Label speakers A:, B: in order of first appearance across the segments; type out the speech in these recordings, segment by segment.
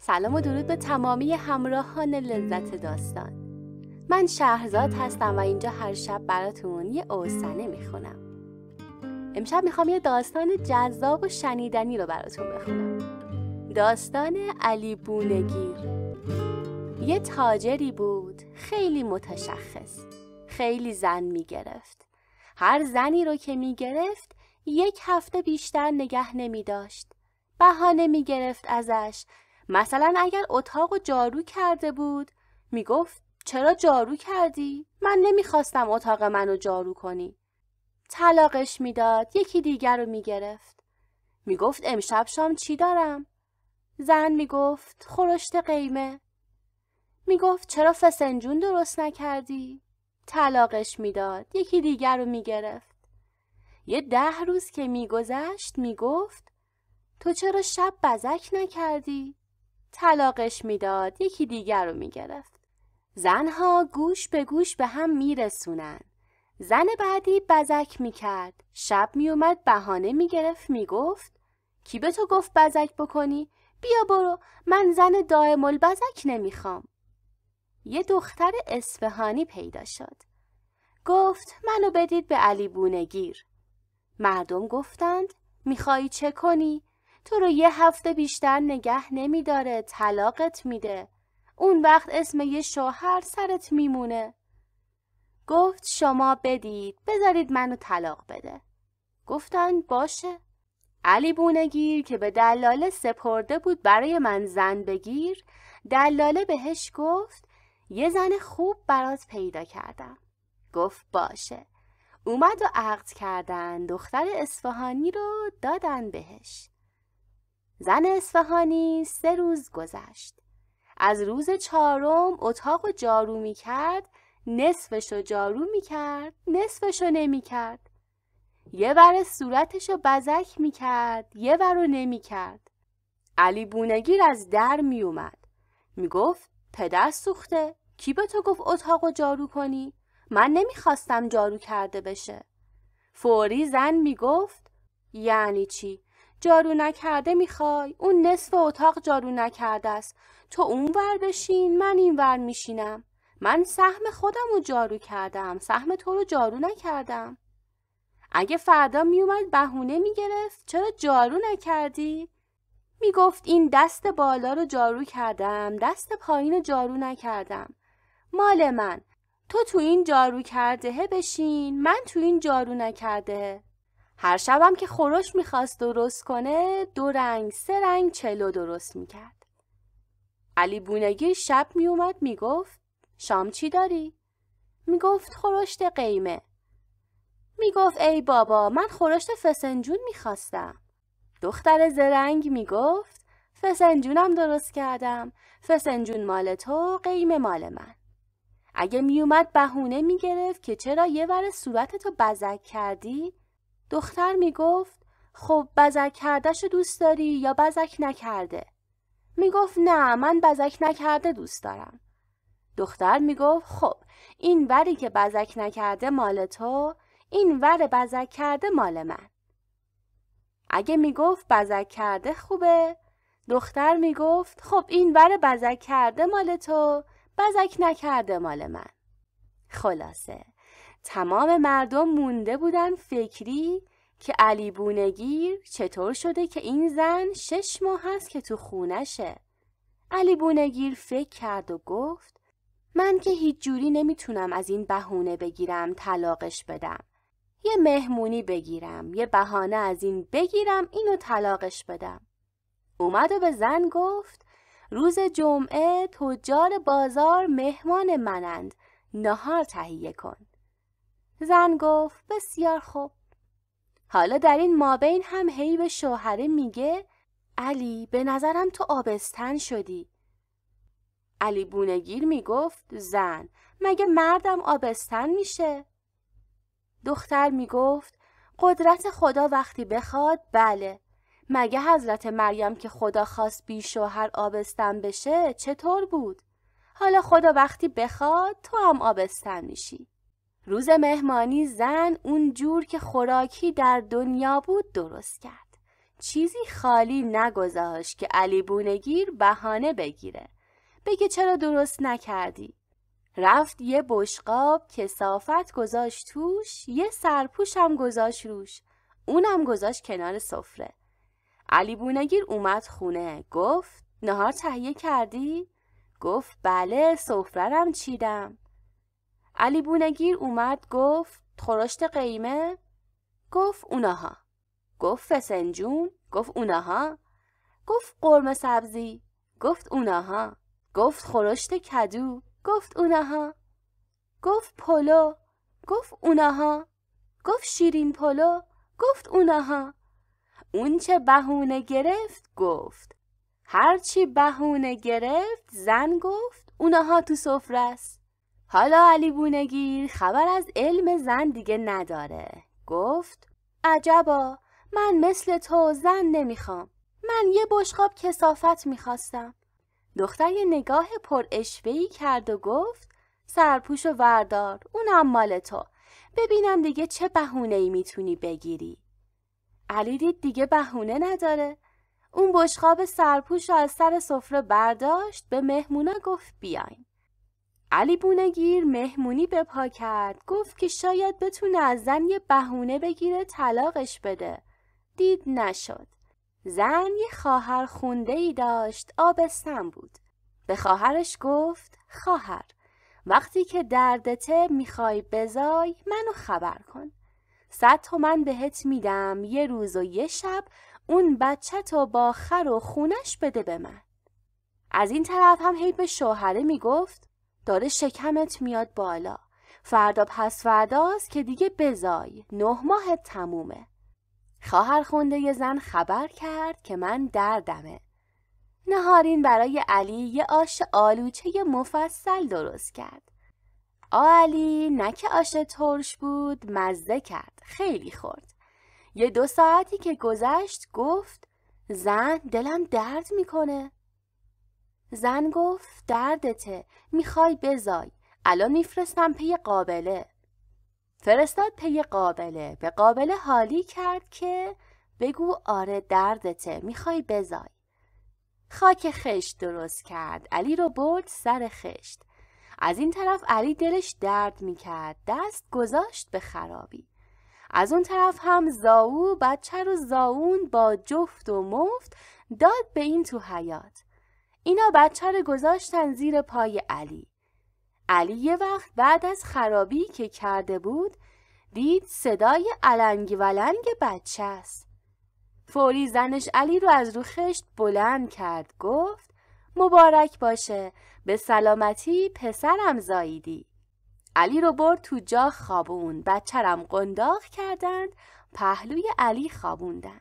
A: سلام و درود به تمامی همراهان لذت داستان من شهرزاد هستم و اینجا هر شب براتون یه اوسنه میخونم امشب میخوام یه داستان جذاب و شنیدنی رو براتون بخونم داستان علی بونگیر یه تاجری بود خیلی متشخص خیلی زن میگرفت هر زنی رو که میگرفت یک هفته بیشتر نگه نمی داشت. بهانه میگرفت ازش مثلا اگر اتاق و جارو کرده بود میگفت چرا جارو کردی؟ من نمیخواستم اتاق منو جارو کنی. طلاقش میداد یکی دیگر رو میگرفت. میگفت امشب شام چی دارم؟ زن میگفت خورشت قیمه. میگفت چرا فسنجون درست نکردی؟ طلاقش میداد یکی دیگر رو میگرفت. یه ده روز که میگذشت میگفت تو چرا شب بزک نکردی؟ طلاقش میداد یکی دیگر رو میگرفت زنها گوش به گوش به هم میرسونن زن بعدی بزک میکرد شب میومد بهانه میگرفت میگفت کی به تو گفت بزک بکنی بیا برو من زن دائم البزک نمیخوام یه دختر اصفهانی پیدا شد گفت منو بدید به علی بونگیر مردم گفتند میخوایی چه کنی تو رو یه هفته بیشتر نگه نمیداره طلاقت میده اون وقت اسم یه شوهر سرت میمونه گفت شما بدید بذارید منو طلاق بده گفتن باشه علی بونگیر که به دلاله سپرده بود برای من زن بگیر دلاله بهش گفت یه زن خوب برات پیدا کردم گفت باشه اومد و عقد کردن دختر اصفهانی رو دادن بهش زن اصفهانی سه روز گذشت. از روز چهارم اتاق و جارو می کرد نصفش رو جارو می کرد نصفش رو نمی کرد. یه ور صورتش رو بزک می کرد یه ور رو نمی کرد. علی بونگیر از در می اومد. می گفت پدر سوخته کی به تو گفت اتاق و جارو کنی؟ من نمیخواستم جارو کرده بشه. فوری زن میگفت یعنی چی؟ جارو نکرده میخوای اون نصف اتاق جارو نکرده است تو اون ور بشین من این ور میشینم من سهم خودم رو جارو کردم سهم تو رو جارو نکردم اگه فردا میومد بهونه میگرفت چرا جارو نکردی؟ میگفت این دست بالا رو جارو کردم دست پایین رو جارو نکردم مال من تو تو این جارو کرده بشین من تو این جارو نکرده هر شبم که خورش میخواست درست کنه دو رنگ سه رنگ چلو درست میکرد. علی بونگی شب میومد میگفت شام چی داری؟ میگفت خورشت قیمه. میگفت ای بابا من خورشت فسنجون میخواستم. دختر زرنگ میگفت فسنجونم درست کردم. فسنجون مال تو قیمه مال من. اگه میومد بهونه میگرفت که چرا یه ور صورتتو بزک کردی دختر میگفت خب بزک کردش دوست داری یا بزک نکرده میگفت نه من بزک نکرده دوست دارم دختر میگفت خب این وری که بزک نکرده مال تو این ور بزک کرده مال من اگه میگفت بزک کرده خوبه دختر میگفت خب این ور بزک کرده مال تو بزک نکرده مال من خلاصه تمام مردم مونده بودن فکری که علی بونگیر چطور شده که این زن شش ماه هست که تو شه. علی بونگیر فکر کرد و گفت من که هیچ جوری نمیتونم از این بهونه بگیرم طلاقش بدم یه مهمونی بگیرم یه بهانه از این بگیرم اینو طلاقش بدم اومد و به زن گفت روز جمعه تجار بازار مهمان منند نهار تهیه کن زن گفت بسیار خوب حالا در این مابین هم هی به شوهره میگه علی به نظرم تو آبستن شدی علی بونگیر میگفت زن مگه مردم آبستن میشه دختر میگفت قدرت خدا وقتی بخواد بله مگه حضرت مریم که خدا خواست بی شوهر آبستن بشه چطور بود حالا خدا وقتی بخواد تو هم آبستن میشی روز مهمانی زن اون جور که خوراکی در دنیا بود درست کرد. چیزی خالی نگذاشت که علی بونگیر بهانه بگیره. بگه چرا درست نکردی؟ رفت یه بشقاب کسافت گذاشت توش یه سرپوش هم گذاشت روش اونم گذاشت کنار سفره علی بونگیر اومد خونه گفت نهار تهیه کردی؟ گفت بله سفرهرم چیدم علی بونگیر اومد گفت خورشت قیمه گفت اوناها گفت فسنجون گفت اوناها گفت قرمه سبزی گفت اوناها گفت خورشت کدو گفت اوناها گفت پلو گفت اوناها گفت شیرین پلو گفت اوناها اون چه بهونه گرفت گفت هرچی بهونه گرفت زن گفت اونها تو سفره است حالا علی بونگیر خبر از علم زن دیگه نداره گفت عجبا من مثل تو زن نمیخوام من یه بشقاب کسافت میخواستم دختر یه نگاه پر اشوهی کرد و گفت سرپوش و وردار اونم مال تو ببینم دیگه چه بهونه ای میتونی بگیری علی دید دیگه بهونه نداره اون بشقاب سرپوش رو از سر سفره برداشت به مهمونا گفت بیاین علی بونگیر مهمونی به پا کرد گفت که شاید بتونه از زن یه بهونه بگیره طلاقش بده دید نشد زن یه خواهر خونده ای داشت آبستن بود به خواهرش گفت خواهر وقتی که دردته میخوای بزای منو خبر کن صد تومن بهت میدم یه روز و یه شب اون بچه تو با خر و خونش بده به من از این طرف هم هی به شوهره میگفت داره شکمت میاد بالا فردا پس فرداست که دیگه بزای نه ماه تمومه خواهر خونده یه زن خبر کرد که من دردمه نهارین برای علی یه آش آلوچه یه مفصل درست کرد آلی نه که آش ترش بود مزه کرد خیلی خورد یه دو ساعتی که گذشت گفت زن دلم درد میکنه زن گفت دردته میخوای بزای الان میفرستم پی قابله فرستاد پی قابله به قابله حالی کرد که بگو آره دردته میخوای بزای خاک خشت درست کرد علی رو برد سر خشت از این طرف علی دلش درد میکرد دست گذاشت به خرابی از اون طرف هم زاو بچه رو زاون با جفت و مفت داد به این تو حیات اینا بچه رو گذاشتن زیر پای علی. علی یه وقت بعد از خرابی که کرده بود دید صدای علنگ ولنگ بچه است. فوری زنش علی رو از رو خشت بلند کرد گفت مبارک باشه به سلامتی پسرم زاییدی. علی رو برد تو جا خوابون بچرم قنداق کردند پهلوی علی خوابوندن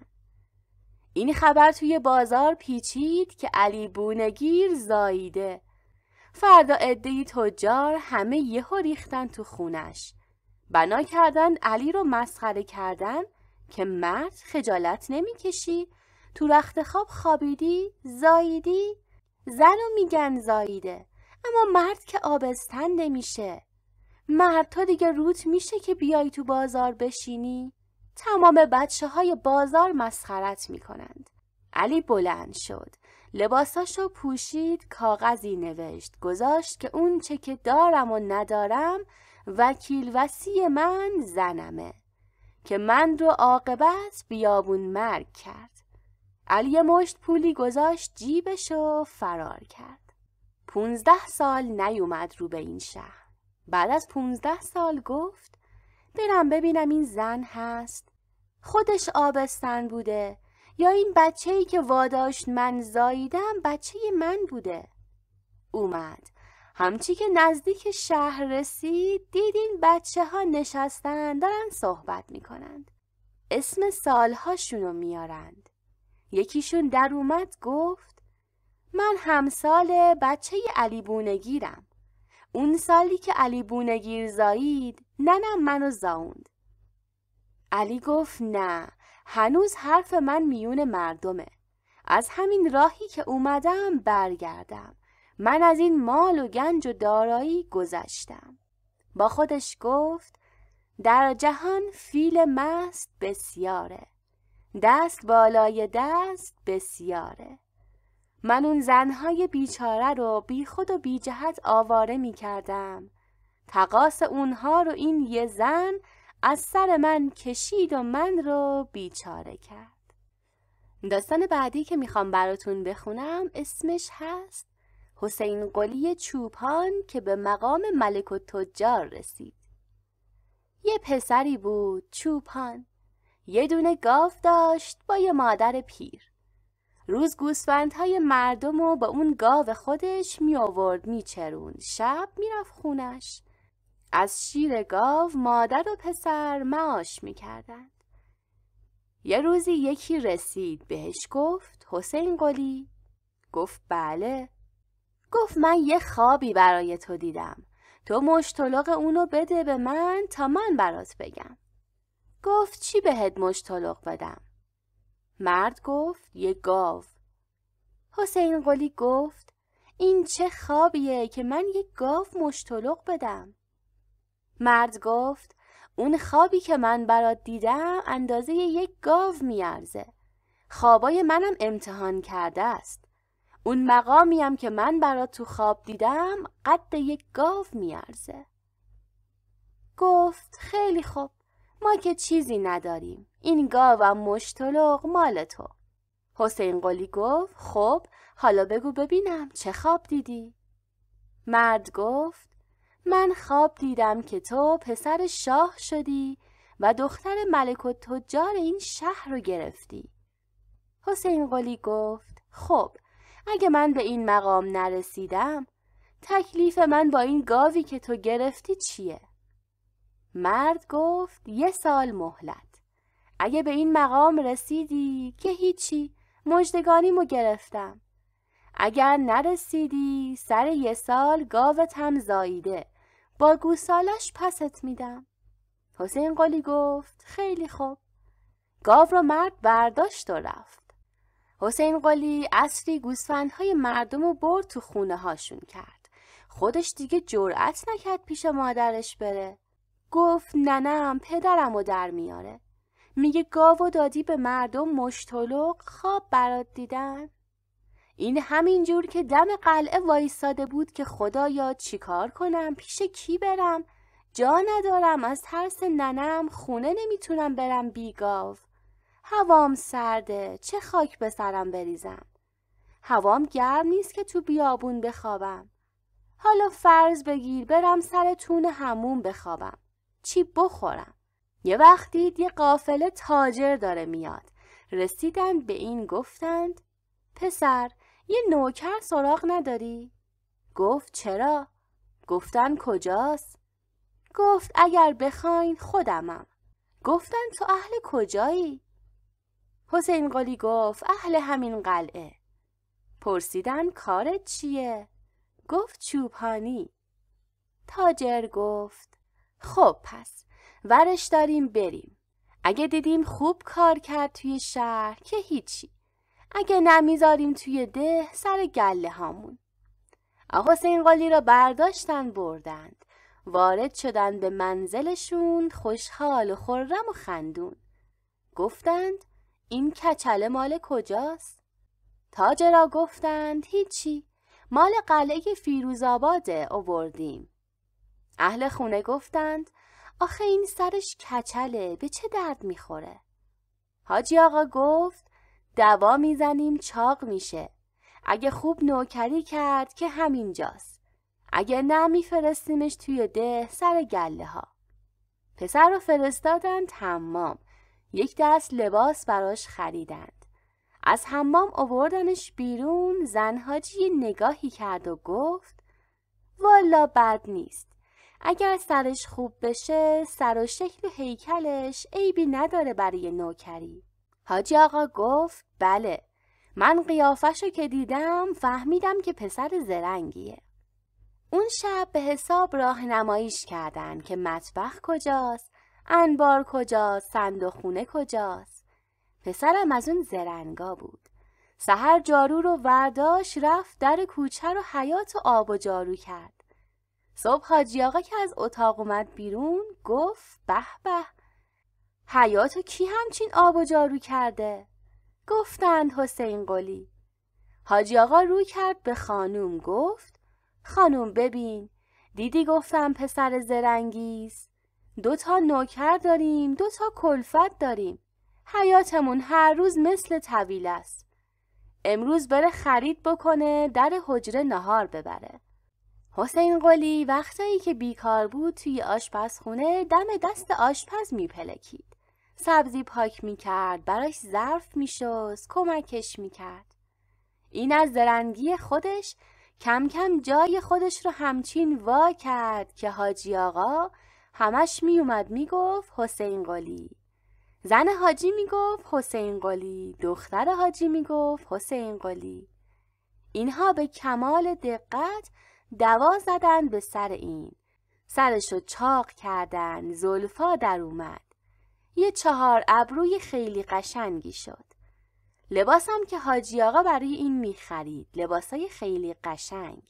A: این خبر توی بازار پیچید که علی بونگیر زاییده فردا عدهای تجار همه یهو ریختن تو خونش بنا کردن علی رو مسخره کردن که مرد خجالت نمیکشی تو رخت خواب خوابیدی زاییدی زنو میگن زاییده اما مرد که آبستن نمیشه مرد تا دیگه روت میشه که بیای تو بازار بشینی تمام بچه های بازار مسخرت می کنند. علی بلند شد. لباساشو پوشید کاغذی نوشت گذاشت که اون چه که دارم و ندارم وکیل وسی من زنمه که من رو عاقبت بیابون مرگ کرد علی مشت پولی گذاشت جیبش و فرار کرد پونزده سال نیومد رو به این شهر بعد از پونزده سال گفت برم ببینم این زن هست خودش آبستن بوده یا این بچه ای که واداشت من زاییدم بچه من بوده اومد همچی که نزدیک شهر رسید دیدین بچه ها نشستن دارن صحبت میکنند اسم سالهاشونو میارند یکیشون در اومد گفت من همسال بچه علی بونگیرم اون سالی که علی بونگیر زایید ننم منو زاوند علی گفت نه هنوز حرف من میون مردمه از همین راهی که اومدم برگردم من از این مال و گنج و دارایی گذشتم با خودش گفت در جهان فیل مست بسیاره دست بالای دست بسیاره من اون زنهای بیچاره رو بی خود و بی جهت آواره می کردم تقاس اونها رو این یه زن از سر من کشید و من رو بیچاره کرد داستان بعدی که میخوام براتون بخونم اسمش هست حسین قلی چوپان که به مقام ملک و تجار رسید یه پسری بود چوپان یه دونه گاو داشت با یه مادر پیر روز گوسفندهای مردم و با اون گاو خودش می آورد می چرون. شب میرفت خونش از شیر گاو مادر و پسر معاش میکردند. یه روزی یکی رسید بهش گفت حسین قلی گفت بله گفت من یه خوابی برای تو دیدم تو مشتلق اونو بده به من تا من برات بگم گفت چی بهت مشتلق بدم مرد گفت یه گاو حسین قلی گفت این چه خوابیه که من یه گاو مشتلق بدم مرد گفت اون خوابی که من برات دیدم اندازه یک گاو میارزه. خوابای منم امتحان کرده است. اون مقامیم که من برات تو خواب دیدم قد یک گاو میارزه. گفت خیلی خوب ما که چیزی نداریم. این گاو و مشتلق مال تو. حسین قلی گفت خوب حالا بگو ببینم چه خواب دیدی؟ مرد گفت من خواب دیدم که تو پسر شاه شدی و دختر ملک و تجار این شهر رو گرفتی حسین قلی گفت خب اگه من به این مقام نرسیدم تکلیف من با این گاوی که تو گرفتی چیه؟ مرد گفت یه سال مهلت اگه به این مقام رسیدی که هیچی مجدگانیمو گرفتم اگر نرسیدی سر یه سال گاوت هم زاییده با گوسالش پست میدم حسین قلی گفت خیلی خوب گاو رو مرد برداشت و رفت حسین قلی اصری گوسفندهای مردم رو برد تو خونه هاشون کرد خودش دیگه جرأت نکرد پیش مادرش بره گفت ننم پدرم و در میاره میگه گاو و دادی به مردم مشتلق خواب برات دیدن این همینجور که دم قلعه وایستاده بود که خدایا چیکار کنم پیش کی برم جا ندارم از ترس ننم خونه نمیتونم برم بیگاو هوام سرده چه خاک به سرم بریزم هوام گرم نیست که تو بیابون بخوابم حالا فرض بگیر برم سر تون همون بخوابم چی بخورم یه وقتی یه قافله تاجر داره میاد رسیدن به این گفتند پسر یه نوکر سراغ نداری؟ گفت چرا؟ گفتن کجاست؟ گفت اگر بخواین خودمم گفتن تو اهل کجایی؟ حسین قلی گفت اهل همین قلعه پرسیدن کارت چیه؟ گفت چوبانی تاجر گفت خب پس ورش داریم بریم اگه دیدیم خوب کار کرد توی شهر که هیچی اگه نمیذاریم توی ده سر گله هامون. آقا حسین قالی را برداشتن بردند. وارد شدن به منزلشون خوشحال و خورم و خندون. گفتند این کچله مال کجاست؟ تاجرا گفتند هیچی. مال قلعه فیروزآباده اووردیم. اهل خونه گفتند آخه این سرش کچله به چه درد میخوره؟ حاجی آقا گفت دوا میزنیم چاق میشه اگه خوب نوکری کرد که همینجاست اگه نه میفرستیمش توی ده سر گله ها پسر رو فرستادن تمام یک دست لباس براش خریدند از حمام آوردنش بیرون زنهاجی نگاهی کرد و گفت والا بد نیست اگر سرش خوب بشه سر و شکل و هیکلش عیبی نداره برای نوکری حاجی آقا گفت بله من قیافشو که دیدم فهمیدم که پسر زرنگیه. اون شب به حساب راه راهنماییش کردن که مطبخ کجاست، انبار کجاست، خونه کجاست. پسرم از اون زرنگا بود. سهر جارو رو ورداش رفت در کوچه رو حیات و آب و جارو کرد. صبح حاجی آقا که از اتاق اومد بیرون گفت به به حیات کی همچین آب و جارو کرده؟ گفتند حسین قلی حاجی آقا روی کرد به خانوم گفت خانوم ببین دیدی گفتم پسر زرنگیز دو تا نوکر داریم دو تا کلفت داریم حیاتمون هر روز مثل طویل است امروز بره خرید بکنه در حجره نهار ببره حسین قلی وقتایی که بیکار بود توی آشپزخونه دم دست آشپز میپلکید سبزی پاک میکرد براش ظرف میشست کمکش میکرد این از زرنگی خودش کم کم جای خودش رو همچین وا کرد که حاجی آقا همش می میگفت حسین قلی زن حاجی میگفت حسین قلی دختر حاجی میگفت حسین قلی اینها به کمال دقت دوا زدن به سر این سرشو چاق کردن زلفا در اومد یه چهار ابروی خیلی قشنگی شد. لباسم که حاجی آقا برای این میخرید لباسای خیلی قشنگ.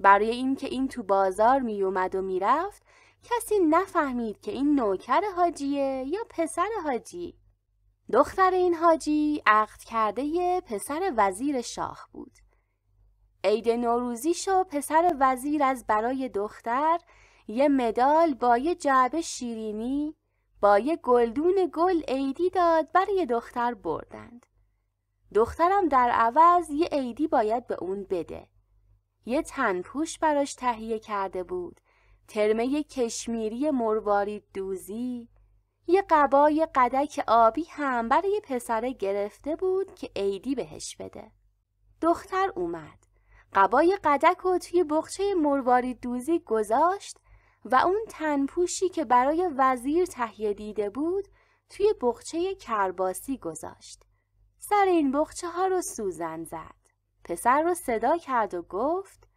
A: برای اینکه این تو بازار میومد و میرفت کسی نفهمید که این نوکر حاجیه یا پسر حاجی. دختر این حاجی عقد کرده پسر وزیر شاه بود. عید نوروزی شو پسر وزیر از برای دختر یه مدال با یه جعبه شیرینی با یه گلدون گل عیدی داد برای دختر بردند. دخترم در عوض یه عیدی باید به اون بده. یه تنپوش براش تهیه کرده بود. ترمه کشمیری مرواری دوزی. یه قبای قدک آبی هم برای پسره گرفته بود که عیدی بهش بده. دختر اومد. قبای قدک رو توی بخچه مرواری دوزی گذاشت و اون تنپوشی که برای وزیر تهیه دیده بود توی بخچه کرباسی گذاشت. سر این بخچه ها رو سوزن زد. پسر رو صدا کرد و گفت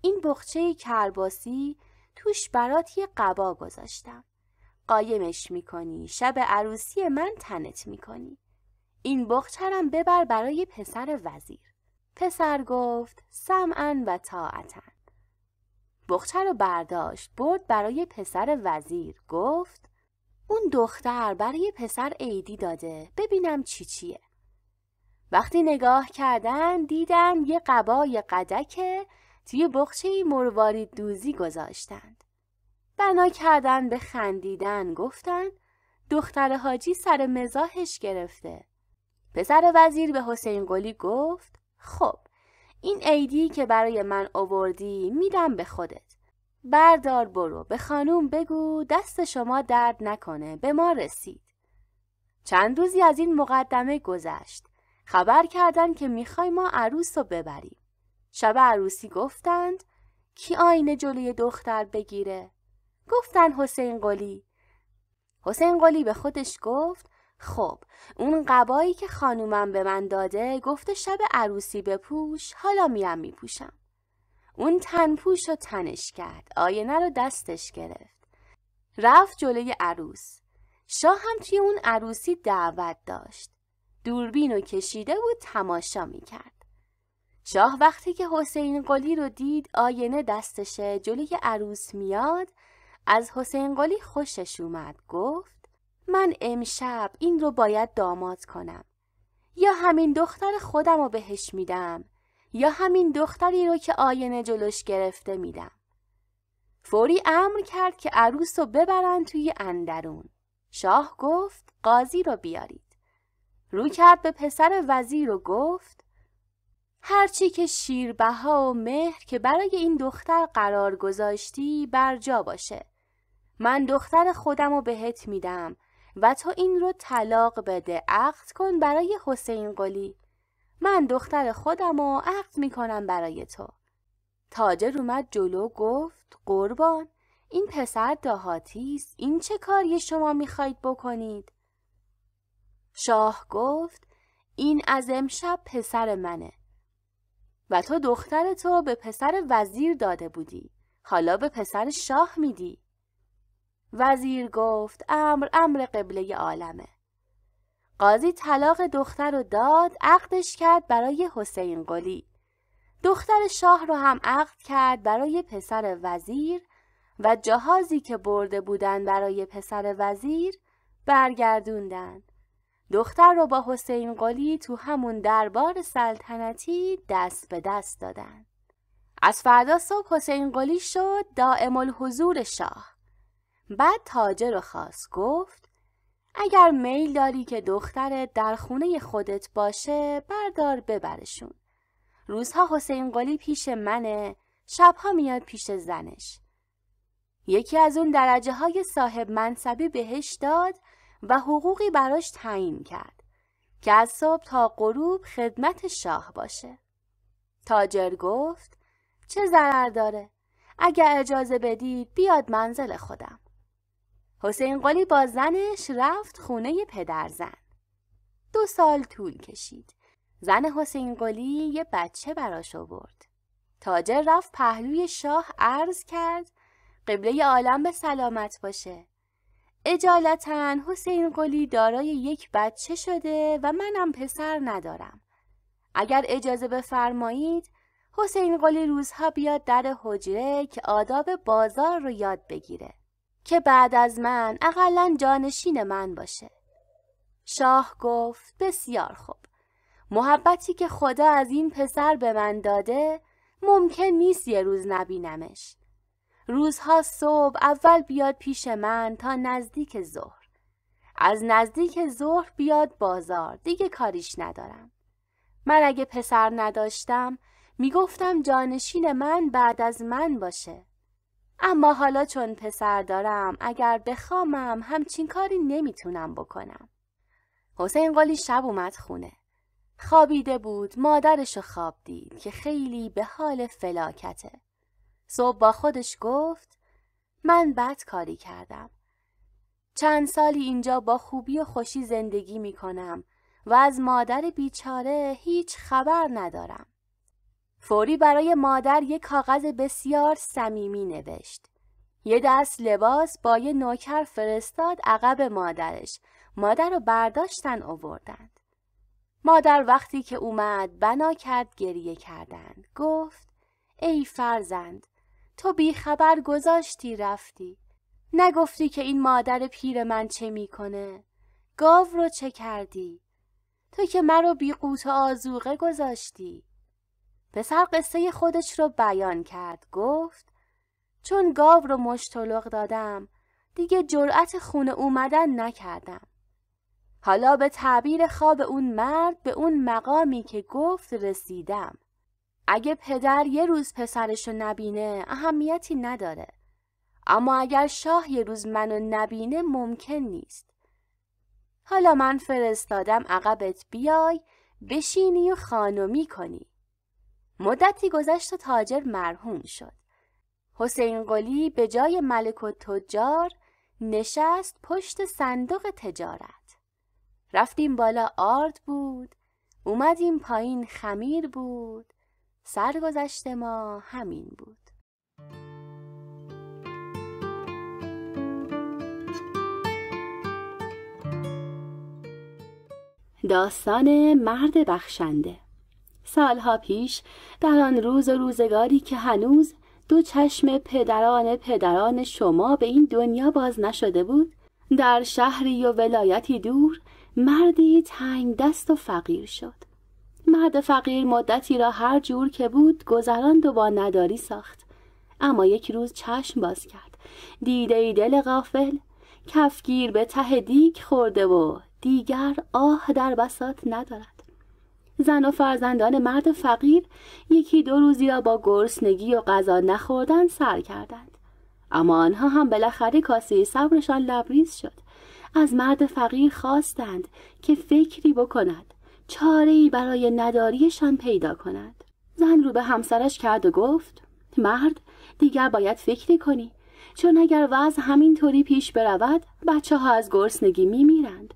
A: این بخچه کرباسی توش برات یه قبا گذاشتم. قایمش میکنی شب عروسی من تنت میکنی. این بخچرم ببر برای پسر وزیر. پسر گفت سمعن و طاعتن. بخچه رو برداشت برد برای پسر وزیر گفت اون دختر برای پسر عیدی داده ببینم چی چیه وقتی نگاه کردن دیدن یه قبای قدکه توی بخچه ای دوزی گذاشتند بنا کردن به خندیدن گفتن دختر حاجی سر مزاحش گرفته پسر وزیر به حسین قلی گفت خب این عیدی که برای من آوردی میدم به خودت بردار برو به خانوم بگو دست شما درد نکنه به ما رسید چند روزی از این مقدمه گذشت خبر کردن که میخوای ما عروس رو ببریم شب عروسی گفتند کی آینه جلوی دختر بگیره گفتن حسین قلی حسین قلی به خودش گفت خب اون قبایی که خانومم به من داده گفته شب عروسی بپوش حالا میام میپوشم اون تن پوش تنش کرد آینه رو دستش گرفت رفت جلوی عروس شاه هم توی اون عروسی دعوت داشت دوربین و کشیده بود تماشا میکرد شاه وقتی که حسین قلی رو دید آینه دستشه جلوی عروس میاد از حسین قلی خوشش اومد گفت من امشب این رو باید داماد کنم یا همین دختر خودم رو بهش میدم یا همین دختری رو که آینه جلوش گرفته میدم فوری امر کرد که عروس رو ببرن توی اندرون شاه گفت قاضی رو بیارید رو کرد به پسر وزیر و گفت هرچی که شیربها و مهر که برای این دختر قرار گذاشتی بر جا باشه من دختر خودم رو بهت میدم و تو این رو طلاق بده عقد کن برای حسین قلی من دختر خودم و عقد میکنم برای تو تاجر اومد جلو گفت قربان این پسر دهاتی است این چه کاری شما میخواید بکنید شاه گفت این از امشب پسر منه و تو دختر تو به پسر وزیر داده بودی حالا به پسر شاه میدی وزیر گفت امر امر قبله عالمه قاضی طلاق دختر رو داد عقدش کرد برای حسین قلی دختر شاه رو هم عقد کرد برای پسر وزیر و جهازی که برده بودن برای پسر وزیر برگردوندن دختر رو با حسین قلی تو همون دربار سلطنتی دست به دست دادن از فردا صبح حسین قلی شد دائم الحضور شاه بعد تاجر رو خواست گفت اگر میل داری که دخترت در خونه خودت باشه بردار ببرشون. روزها حسین قلی پیش منه شبها میاد پیش زنش. یکی از اون درجه های صاحب منصبی بهش داد و حقوقی براش تعیین کرد که از صبح تا غروب خدمت شاه باشه. تاجر گفت چه ضرر داره؟ اگر اجازه بدید بیاد منزل خودم. حسین قلی با زنش رفت خونه پدرزن. دو سال طول کشید. زن حسین قلی یه بچه براش آورد. تاجر رفت پهلوی شاه عرض کرد قبله عالم به سلامت باشه. اجالتا حسین قلی دارای یک بچه شده و منم پسر ندارم. اگر اجازه بفرمایید حسین قلی روزها بیاد در حجره که آداب بازار رو یاد بگیره. که بعد از من اقلا جانشین من باشه شاه گفت بسیار خوب محبتی که خدا از این پسر به من داده ممکن نیست یه روز نبینمش روزها صبح اول بیاد پیش من تا نزدیک ظهر از نزدیک ظهر بیاد بازار دیگه کاریش ندارم من اگه پسر نداشتم میگفتم جانشین من بعد از من باشه اما حالا چون پسر دارم اگر بخوامم همچین کاری نمیتونم بکنم. حسین قلی شب اومد خونه. خوابیده بود مادرشو خواب دید که خیلی به حال فلاکته. صبح با خودش گفت من بد کاری کردم. چند سالی اینجا با خوبی و خوشی زندگی میکنم و از مادر بیچاره هیچ خبر ندارم. فوری برای مادر یک کاغذ بسیار صمیمی نوشت. یه دست لباس با یه نوکر فرستاد عقب مادرش. مادر رو برداشتن آوردند. مادر وقتی که اومد بنا کرد گریه کردند. گفت ای فرزند تو خبر گذاشتی رفتی. نگفتی که این مادر پیر من چه میکنه؟ گاو رو چه کردی؟ تو که مرا بی قوت آزوغه آزوقه گذاشتی؟ پسر قصه خودش رو بیان کرد گفت چون گاو رو مشتلق دادم دیگه جرأت خونه اومدن نکردم حالا به تعبیر خواب اون مرد به اون مقامی که گفت رسیدم اگه پدر یه روز پسرش رو نبینه اهمیتی نداره اما اگر شاه یه روز منو نبینه ممکن نیست حالا من فرستادم عقبت بیای بشینی و خانمی کنی مدتی گذشت و تاجر مرحوم شد. حسین قلی به جای ملک و تجار نشست پشت صندوق تجارت. رفتیم بالا آرد بود، اومدیم پایین خمیر بود، سرگذشت ما همین بود. داستان مرد بخشنده سالها پیش در آن روز و روزگاری که هنوز دو چشم پدران پدران شما به این دنیا باز نشده بود در شهری و ولایتی دور مردی تنگ دست و فقیر شد مرد فقیر مدتی را هر جور که بود گذراند و با نداری ساخت اما یک روز چشم باز کرد دیده ای دل غافل کفگیر به ته دیک خورده و دیگر آه در بسات ندارد زن و فرزندان مرد فقیر یکی دو روزی را با گرسنگی و غذا نخوردن سر کردند اما آنها هم بالاخره کاسه صبرشان لبریز شد از مرد فقیر خواستند که فکری بکند چاره برای نداریشان پیدا کند زن رو به همسرش کرد و گفت مرد دیگر باید فکری کنی چون اگر وضع همینطوری پیش برود بچه ها از گرسنگی میمیرند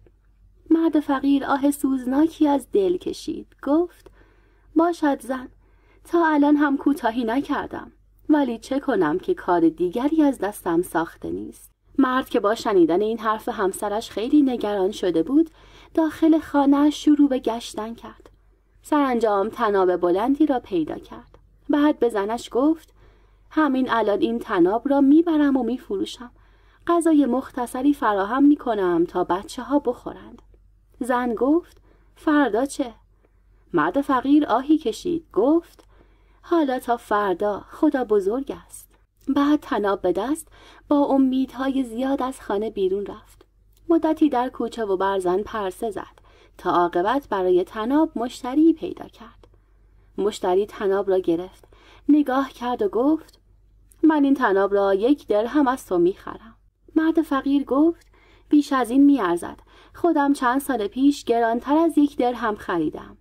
A: مرد فقیر آه سوزناکی از دل کشید گفت باشد زن تا الان هم کوتاهی نکردم ولی چه کنم که کار دیگری از دستم ساخته نیست مرد که با شنیدن این حرف همسرش خیلی نگران شده بود داخل خانه شروع به گشتن کرد سرانجام تناب بلندی را پیدا کرد بعد به زنش گفت همین الان این تناب را میبرم و میفروشم غذای مختصری فراهم میکنم تا بچه ها بخورند زن گفت فردا چه؟ مرد فقیر آهی کشید گفت حالا تا فردا خدا بزرگ است بعد تناب به دست با امیدهای زیاد از خانه بیرون رفت مدتی در کوچه و برزن پرسه زد تا عاقبت برای تناب مشتری پیدا کرد مشتری تناب را گرفت نگاه کرد و گفت من این تناب را یک درهم از تو میخرم مرد فقیر گفت بیش از این میارزد خودم چند سال پیش گرانتر از یک درهم خریدم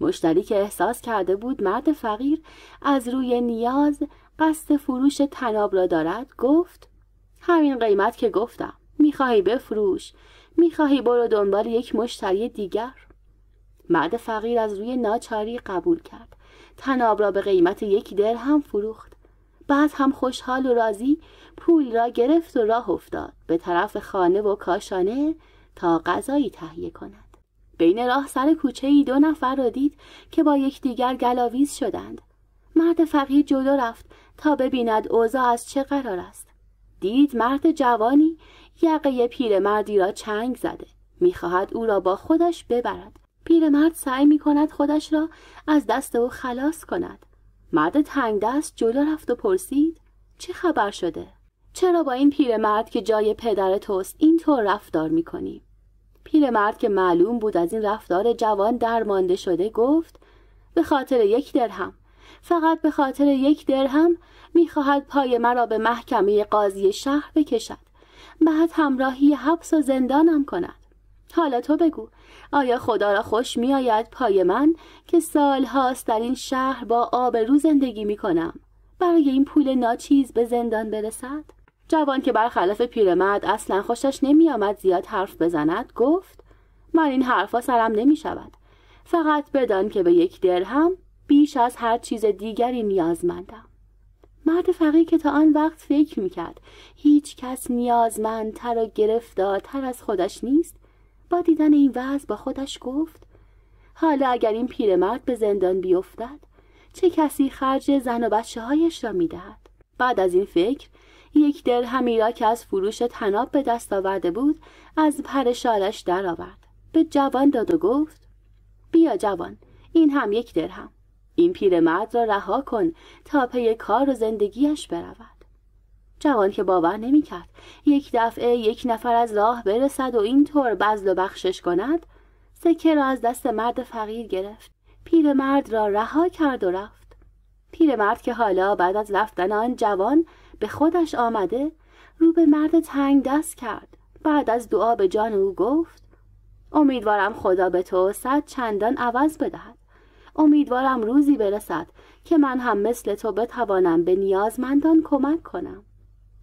A: مشتری که احساس کرده بود مرد فقیر از روی نیاز قصد فروش تناب را دارد گفت همین قیمت که گفتم میخواهی بفروش میخواهی برو دنبال یک مشتری دیگر مرد فقیر از روی ناچاری قبول کرد تناب را به قیمت یک درهم فروخت بعد هم خوشحال و راضی پول را گرفت و راه افتاد به طرف خانه و کاشانه تا غذایی تهیه کند بین راه سر کوچه ای دو نفر را دید که با یکدیگر گلاویز شدند مرد فقیر جلو رفت تا ببیند اوضاع از چه قرار است دید مرد جوانی یقه پیرمردی را چنگ زده میخواهد او را با خودش ببرد پیرمرد سعی می کند خودش را از دست او خلاص کند مرد تنگ دست جلو رفت و پرسید چه خبر شده؟ چرا با این پیرمرد که جای پدر توست اینطور رفتار می پیرمرد که معلوم بود از این رفتار جوان درمانده شده گفت به خاطر یک درهم فقط به خاطر یک درهم میخواهد پای مرا به محکمه قاضی شهر بکشد بعد همراهی حبس و زندانم کند حالا تو بگو آیا خدا را خوش میآید پای من که هاست در این شهر با آبرو زندگی می کنم برای این پول ناچیز به زندان برسد جوان که برخلاف پیرمرد اصلا خوشش آمد زیاد حرف بزند گفت من این حرفا سرم نمی شود فقط بدان که به یک درهم بیش از هر چیز دیگری نیازمندم مرد فقیر که تا آن وقت فکر میکرد هیچ کس نیازمندتر و گرفتارتر از خودش نیست با دیدن این وضع با خودش گفت حالا اگر این پیرمرد به زندان بیفتد چه کسی خرج زن و بچه هایش را میدهد بعد از این فکر یک درهمی را که از فروش تناب به دست آورده بود از پر شالش درآورد به جوان داد و گفت بیا جوان این هم یک درهم این پیرمرد را رها کن تا پی کار و زندگیش برود جوان که باور کرد، یک دفعه یک نفر از راه برسد و این طور بزل و بخشش کند سکه را از دست مرد فقیر گرفت پیرمرد را رها کرد و رفت پیرمرد که حالا بعد از رفتن آن جوان به خودش آمده رو به مرد تنگ دست کرد بعد از دعا به جان او گفت امیدوارم خدا به تو صد چندان عوض بدهد امیدوارم روزی برسد که من هم مثل تو بتوانم به نیازمندان کمک کنم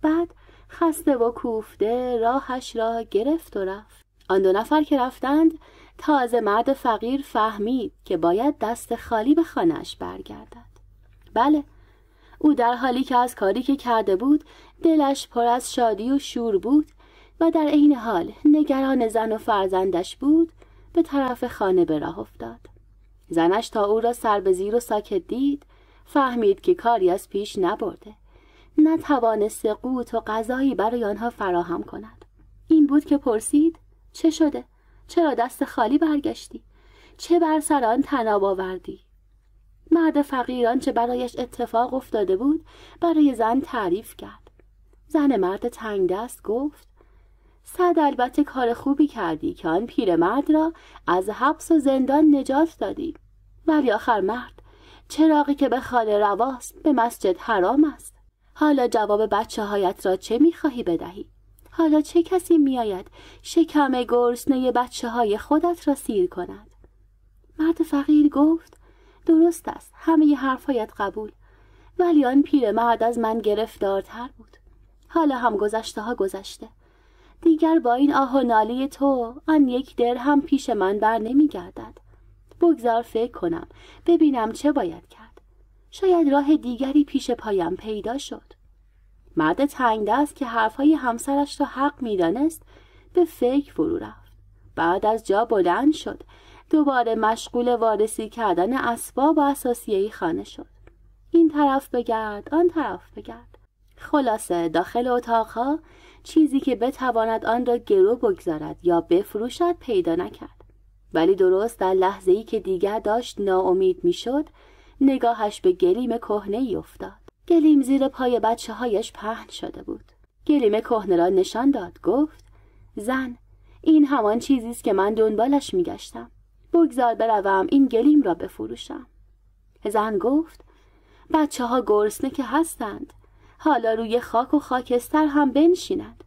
A: بعد خسته و کوفته راهش را گرفت و رفت آن دو نفر که رفتند تازه مرد فقیر فهمید که باید دست خالی به خانهش برگردد بله او در حالی که از کاری که کرده بود دلش پر از شادی و شور بود و در عین حال نگران زن و فرزندش بود به طرف خانه به راه افتاد زنش تا او را سر به زیر و ساکت دید فهمید که کاری از پیش نبرده نتوانست قوت و غذایی برای آنها فراهم کند این بود که پرسید چه شده چرا دست خالی برگشتی چه بر سر آن تناب آوردی مرد فقیر چه برایش اتفاق افتاده بود برای زن تعریف کرد زن مرد تنگ دست گفت صد البته کار خوبی کردی که آن پیرمرد را از حبس و زندان نجات دادی ولی آخر مرد چراغی که به خانه رواست به مسجد حرام است حالا جواب بچه هایت را چه میخواهی بدهی؟ حالا چه کسی میآید شکم گرسنه بچه های خودت را سیر کند؟ مرد فقیر گفت درست است همه حرفهایت قبول ولی آن پیرمرد از من گرفتارتر بود حالا هم گذشته ها گذشته دیگر با این آه و ناله تو آن یک هم پیش من بر نمی گردد بگذار فکر کنم ببینم چه باید کرد شاید راه دیگری پیش پایم پیدا شد مرد تنگ دست که حرفهای همسرش را حق میدانست به فکر فرو رفت بعد از جا بلند شد دوباره مشغول وارسی کردن اسباب و اساسیه خانه شد این طرف بگرد آن طرف بگرد خلاصه داخل اتاقها چیزی که بتواند آن را گرو بگذارد یا بفروشد پیدا نکرد ولی درست در لحظه ای که دیگر داشت ناامید میشد نگاهش به گلیم کهنه ای افتاد گلیم زیر پای بچه هایش پهن شده بود گلیم کهنه را نشان داد گفت زن این همان چیزی است که من دنبالش میگشتم بگذار بروم این گلیم را بفروشم زن گفت بچه ها گرسنه که هستند حالا روی خاک و خاکستر هم بنشینند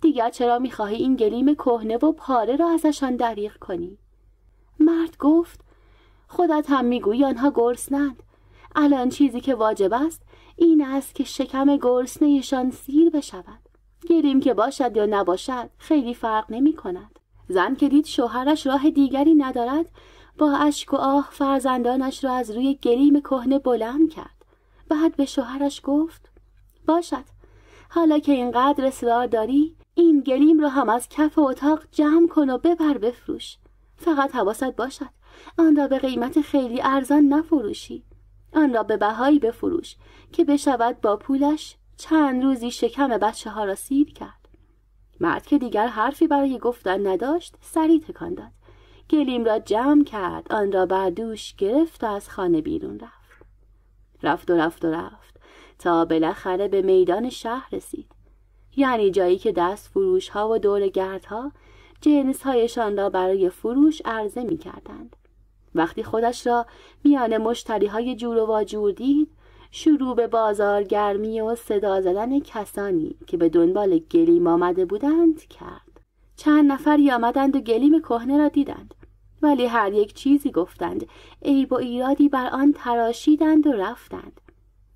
A: دیگر چرا میخواهی این گلیم کهنه و پاره را ازشان دریغ کنی مرد گفت خودت هم میگویی آنها گرسنند الان چیزی که واجب است این است که شکم گرسنهشان سیر بشود گلیم که باشد یا نباشد خیلی فرق نمی کند زن که دید شوهرش راه دیگری ندارد با اشک و آه فرزندانش را از روی گلیم کهنه بلند کرد بعد به شوهرش گفت باشد حالا که اینقدر اصرار داری این گلیم را هم از کف اتاق جمع کن و ببر بفروش فقط حواست باشد آن را به قیمت خیلی ارزان نفروشی آن را به بهایی بفروش که بشود با پولش چند روزی شکم بچه ها را سیر کرد مرد که دیگر حرفی برای گفتن نداشت سریع تکان داد گلیم را جمع کرد آن را بر دوش گرفت و از خانه بیرون رفت رفت و رفت و رفت تا بالاخره به میدان شهر رسید یعنی جایی که دست فروش ها و دور گردها جنس هایشان را برای فروش عرضه می کردند. وقتی خودش را میان مشتری های جور و واجور دید شروع به گرمی و صدا زدن کسانی که به دنبال گلیم آمده بودند کرد چند نفری آمدند و گلیم کهنه را دیدند ولی هر یک چیزی گفتند عیب و ایرادی بر آن تراشیدند و رفتند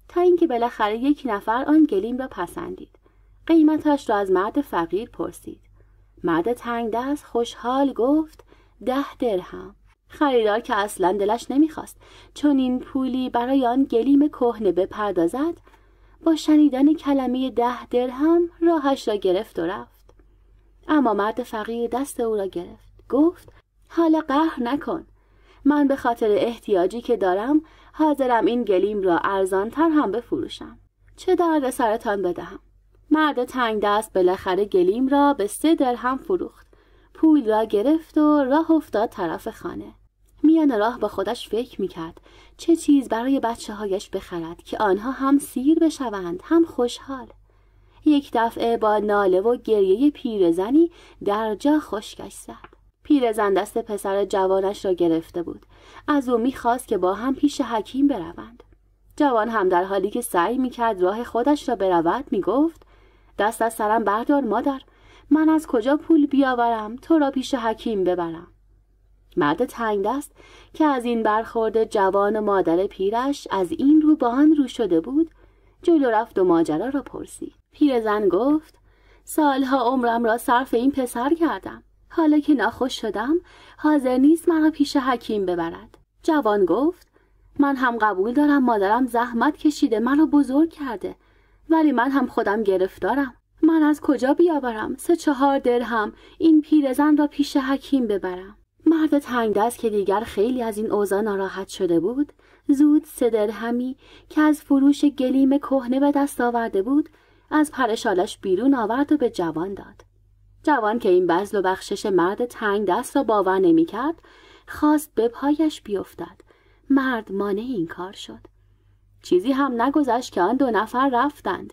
A: تا اینکه بالاخره یک نفر آن گلیم را پسندید قیمتش را از مرد فقیر پرسید مرد تنگ دست خوشحال گفت ده درهم خریدار که اصلا دلش نمیخواست چون این پولی برای آن گلیم کهنه بپردازد با شنیدن کلمه ده درهم راهش را گرفت و رفت اما مرد فقیر دست او را گرفت گفت حالا قهر نکن من به خاطر احتیاجی که دارم حاضرم این گلیم را ارزانتر هم بفروشم چه درد سرتان بدهم مرد تنگ دست بالاخره گلیم را به سه درهم فروخت پول را گرفت و راه افتاد طرف خانه میان راه با خودش فکر میکرد چه چیز برای بچه هایش بخرد که آنها هم سیر بشوند هم خوشحال یک دفعه با ناله و گریه پیرزنی در جا خشکش زد پیرزن دست پسر جوانش را گرفته بود از او میخواست که با هم پیش حکیم بروند جوان هم در حالی که سعی میکرد راه خودش را برود میگفت دست از سرم بردار مادر من از کجا پول بیاورم تو را پیش حکیم ببرم مرد تنگ دست که از این برخورد جوان مادر پیرش از این رو با آن رو شده بود جلو رفت و ماجرا را پرسید پیرزن گفت سالها عمرم را صرف این پسر کردم حالا که ناخوش شدم حاضر نیست مرا پیش حکیم ببرد جوان گفت من هم قبول دارم مادرم زحمت کشیده مرا بزرگ کرده ولی من هم خودم گرفتارم من از کجا بیاورم سه چهار درهم این پیرزن را پیش حکیم ببرم مرد تنگ دست که دیگر خیلی از این اوضاع ناراحت شده بود زود سدر همی که از فروش گلیم کهنه به دست آورده بود از پرشالش بیرون آورد و به جوان داد جوان که این بزل و بخشش مرد تنگ دست را باور کرد خواست به پایش بیفتد مرد مانع این کار شد چیزی هم نگذشت که آن دو نفر رفتند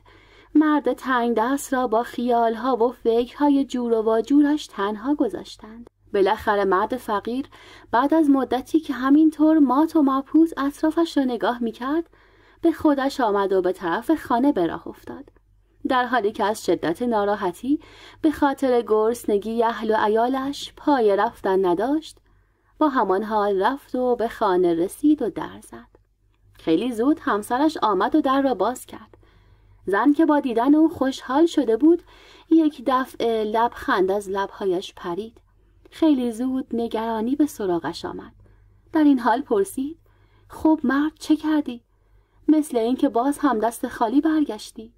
A: مرد تنگ دست را با خیالها و فکرهای جور و واجورش تنها گذاشتند بالاخره مرد فقیر بعد از مدتی که همینطور مات و مبهوت اطرافش را نگاه میکرد به خودش آمد و به طرف خانه به راه افتاد در حالی که از شدت ناراحتی به خاطر گرسنگی اهل و ایالش پای رفتن نداشت با همان حال رفت و به خانه رسید و در زد خیلی زود همسرش آمد و در را باز کرد زن که با دیدن او خوشحال شده بود یک دفعه لبخند از لبهایش پرید خیلی زود نگرانی به سراغش آمد در این حال پرسید خب مرد چه کردی؟ مثل اینکه باز هم دست خالی برگشتی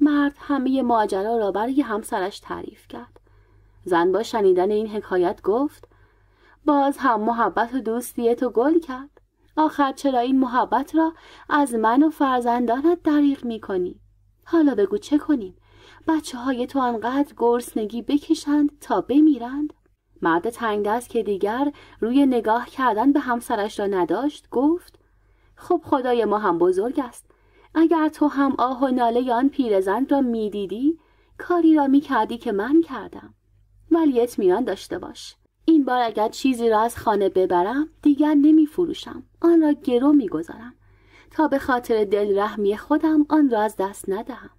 A: مرد همه ماجرا را برای همسرش تعریف کرد زن با شنیدن این حکایت گفت باز هم محبت و دوستی تو گل کرد آخر چرا این محبت را از من و فرزندانت دریغ می کنی؟ حالا بگو چه کنیم؟ بچه های تو انقدر گرسنگی بکشند تا بمیرند؟ مرد تنگدست که دیگر روی نگاه کردن به همسرش را نداشت گفت خب خدای ما هم بزرگ است اگر تو هم آه و ناله آن پیرزن را میدیدی کاری را میکردی که من کردم ولی اطمینان داشته باش این بار اگر چیزی را از خانه ببرم دیگر نمیفروشم آن را گرو میگذارم تا به خاطر دلرحمی خودم آن را از دست ندهم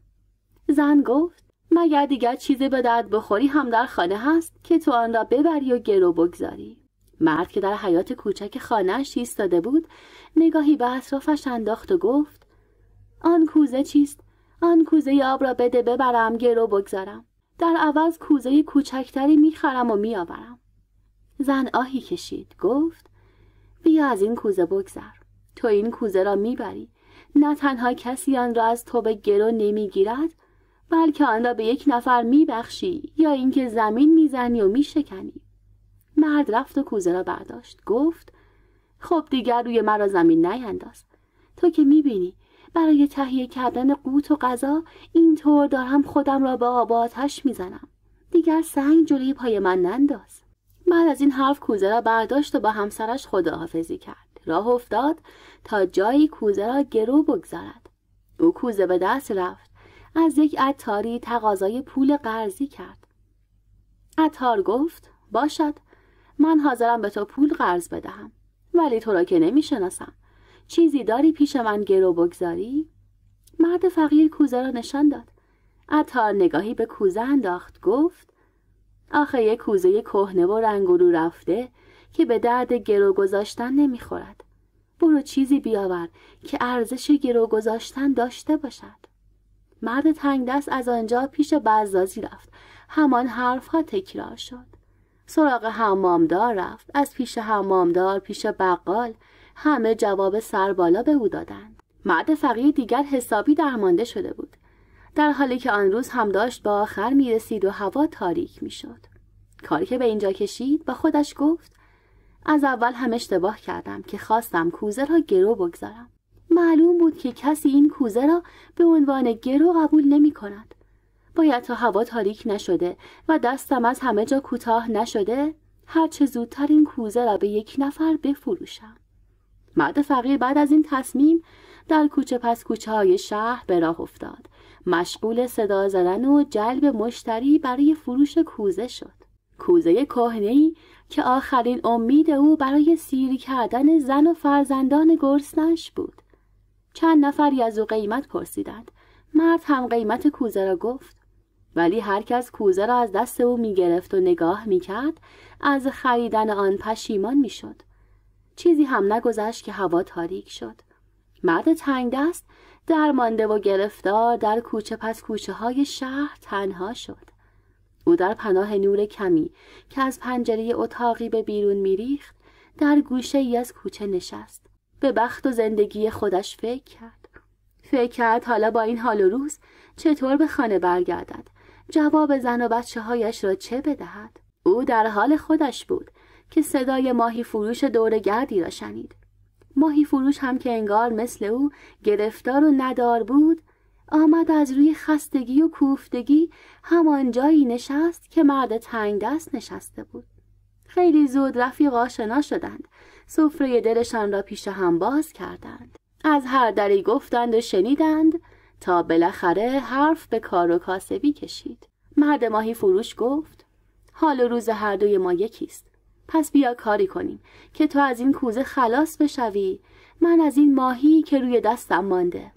A: زن گفت مگر دیگر چیزی به درد بخوری هم در خانه هست که تو آن را ببری و گرو بگذاری مرد که در حیات کوچک خانهاش ایستاده بود نگاهی به اطرافش انداخت و گفت آن کوزه چیست آن کوزه آب را بده ببرم گرو بگذارم در عوض کوزه کوچکتری میخرم و میآورم زن آهی کشید گفت بیا از این کوزه بگذر تو این کوزه را میبری نه تنها کسی آن را از تو به گرو نمیگیرد بلکه آن را به یک نفر میبخشی یا اینکه زمین میزنی و میشکنی مرد رفت و کوزه را برداشت گفت خب دیگر روی مرا زمین نینداز تو که میبینی برای تهیه کردن قوت و غذا اینطور دارم خودم را به آب و آتش میزنم دیگر سنگ جلوی پای من ننداز بعد از این حرف کوزه را برداشت و با همسرش خداحافظی کرد راه افتاد تا جایی کوزه را گرو بگذارد او کوزه به دست رفت از یک عطاری تقاضای پول قرضی کرد عطار گفت باشد من حاضرم به تو پول قرض بدهم ولی تو را که نمیشناسم چیزی داری پیش من گرو بگذاری مرد فقیر کوزه را نشان داد عطار نگاهی به کوزه انداخت گفت آخه یه کوزه کهنه و رنگ رو رفته که به درد گرو گذاشتن نمیخورد برو چیزی بیاور که ارزش گرو گذاشتن داشته باشد مرد تنگ دست از آنجا پیش بزدازی رفت همان حرفها تکرار شد سراغ حمامدار رفت از پیش حمامدار پیش بقال همه جواب بالا به او دادند مرد فقیر دیگر حسابی درمانده شده بود در حالی که آن روز هم داشت با آخر می رسید و هوا تاریک می شد. کاری که به اینجا کشید با خودش گفت از اول هم اشتباه کردم که خواستم کوزه را گرو بگذارم معلوم بود که کسی این کوزه را به عنوان گرو قبول نمی کند. باید تا هوا تاریک نشده و دستم از همه جا کوتاه نشده هرچه زودتر این کوزه را به یک نفر بفروشم. مرد فقیر بعد از این تصمیم در کوچه پس کوچه های شهر به راه افتاد. مشغول صدا زدن و جلب مشتری برای فروش کوزه شد. کوزه ای که آخرین امید او برای سیری کردن زن و فرزندان گرسنش بود. چند نفری از او قیمت پرسیدند مرد هم قیمت کوزه را گفت ولی هر کس کوزه را از دست او میگرفت و نگاه میکرد از خریدن آن پشیمان میشد چیزی هم نگذشت که هوا تاریک شد مرد تنگ دست مانده و گرفتار در کوچه پس کوچه های شهر تنها شد او در پناه نور کمی که از پنجره اتاقی به بیرون میریخت در گوشه ای از کوچه نشست به بخت و زندگی خودش فکر کرد فکر کرد حالا با این حال و روز چطور به خانه برگردد جواب زن و بچه هایش را چه بدهد او در حال خودش بود که صدای ماهی فروش گردی را شنید ماهی فروش هم که انگار مثل او گرفتار و ندار بود آمد از روی خستگی و کوفتگی همان جایی نشست که مرد تنگ دست نشسته بود خیلی زود رفیق آشنا شدند سفره دلشان را پیش هم باز کردند از هر دری گفتند و شنیدند تا بالاخره حرف به کار و کاسبی کشید مرد ماهی فروش گفت حال و روز هر دوی ما یکیست پس بیا کاری کنیم که تو از این کوزه خلاص بشوی من از این ماهی که روی دستم مانده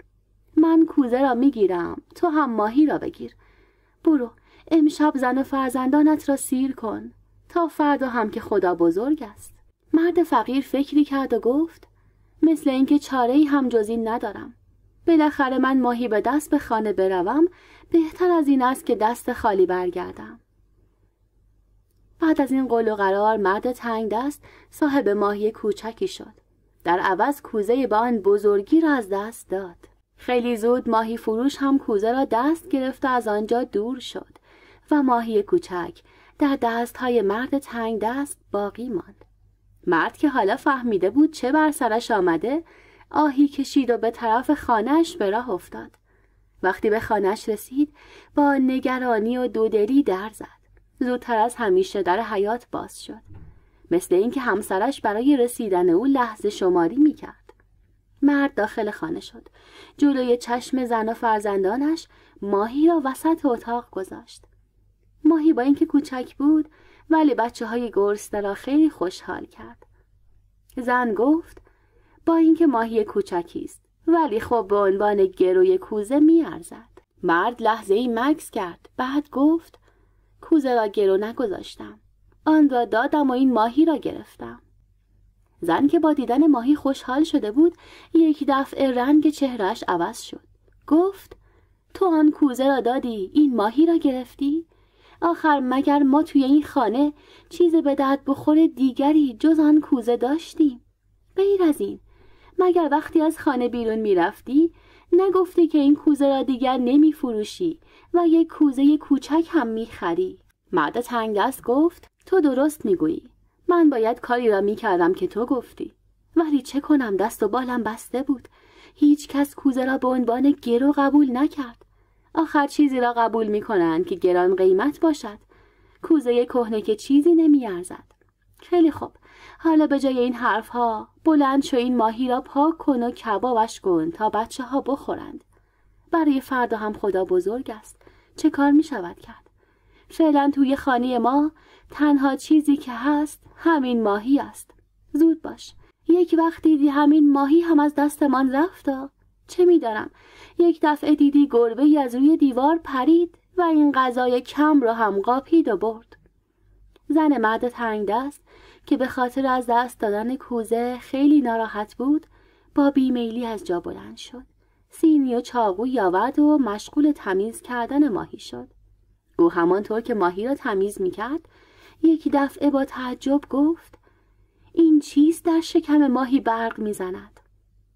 A: من کوزه را میگیرم تو هم ماهی را بگیر برو امشب زن و فرزندانت را سیر کن تا فردا هم که خدا بزرگ است مرد فقیر فکری کرد و گفت مثل اینکه چاره ای هم جز این ندارم بالاخره من ماهی به دست به خانه بروم بهتر از این است که دست خالی برگردم بعد از این قول و قرار مرد تنگ دست صاحب ماهی کوچکی شد در عوض کوزه بان آن بزرگی را از دست داد خیلی زود ماهی فروش هم کوزه را دست گرفت و از آنجا دور شد و ماهی کوچک در دست های مرد تنگ دست باقی ماند مرد که حالا فهمیده بود چه بر سرش آمده آهی کشید و به طرف خانهش به راه افتاد وقتی به خانهش رسید با نگرانی و دودلی در زد زودتر از همیشه در حیات باز شد مثل اینکه همسرش برای رسیدن او لحظه شماری میکرد مرد داخل خانه شد جلوی چشم زن و فرزندانش ماهی را وسط اتاق گذاشت ماهی با اینکه کوچک بود ولی بچه های گرسنه را خیلی خوشحال کرد زن گفت با اینکه ماهی کوچکی است ولی خب به عنوان گروی کوزه میارزد مرد لحظه ای مکس کرد بعد گفت کوزه را گرو نگذاشتم آن را دادم و این ماهی را گرفتم زن که با دیدن ماهی خوشحال شده بود یک دفعه رنگ چهرش عوض شد گفت تو آن کوزه را دادی این ماهی را گرفتی آخر مگر ما توی این خانه چیز به درد بخور دیگری جز آن کوزه داشتیم غیر از این مگر وقتی از خانه بیرون میرفتی نگفتی که این کوزه را دیگر نمی فروشی و یک کوزه کوچک هم می خری. مرد تنگ گفت تو درست می گویی. من باید کاری را می کردم که تو گفتی. ولی چه کنم دست و بالم بسته بود. هیچ کس کوزه را به عنوان گرو قبول نکرد. آخر چیزی را قبول می کنند که گران قیمت باشد کوزه کهنه که چیزی ارزد. خیلی خوب حالا به جای این حرف ها بلند شو این ماهی را پاک کن و کبابش کن تا بچه ها بخورند برای فردا هم خدا بزرگ است چه کار می شود کرد فعلا توی خانی ما تنها چیزی که هست همین ماهی است زود باش یک وقت دیدی همین ماهی هم از دستمان رفت چه میدانم یک دفعه دیدی گربه از روی دیوار پرید و این غذای کم را هم قاپید و برد زن مرد تنگ دست که به خاطر از دست دادن کوزه خیلی ناراحت بود با بیمیلی از جا بلند شد سینی و چاقو یاود و مشغول تمیز کردن ماهی شد او همانطور که ماهی را تمیز میکرد یک دفعه با تعجب گفت این چیز در شکم ماهی برق میزند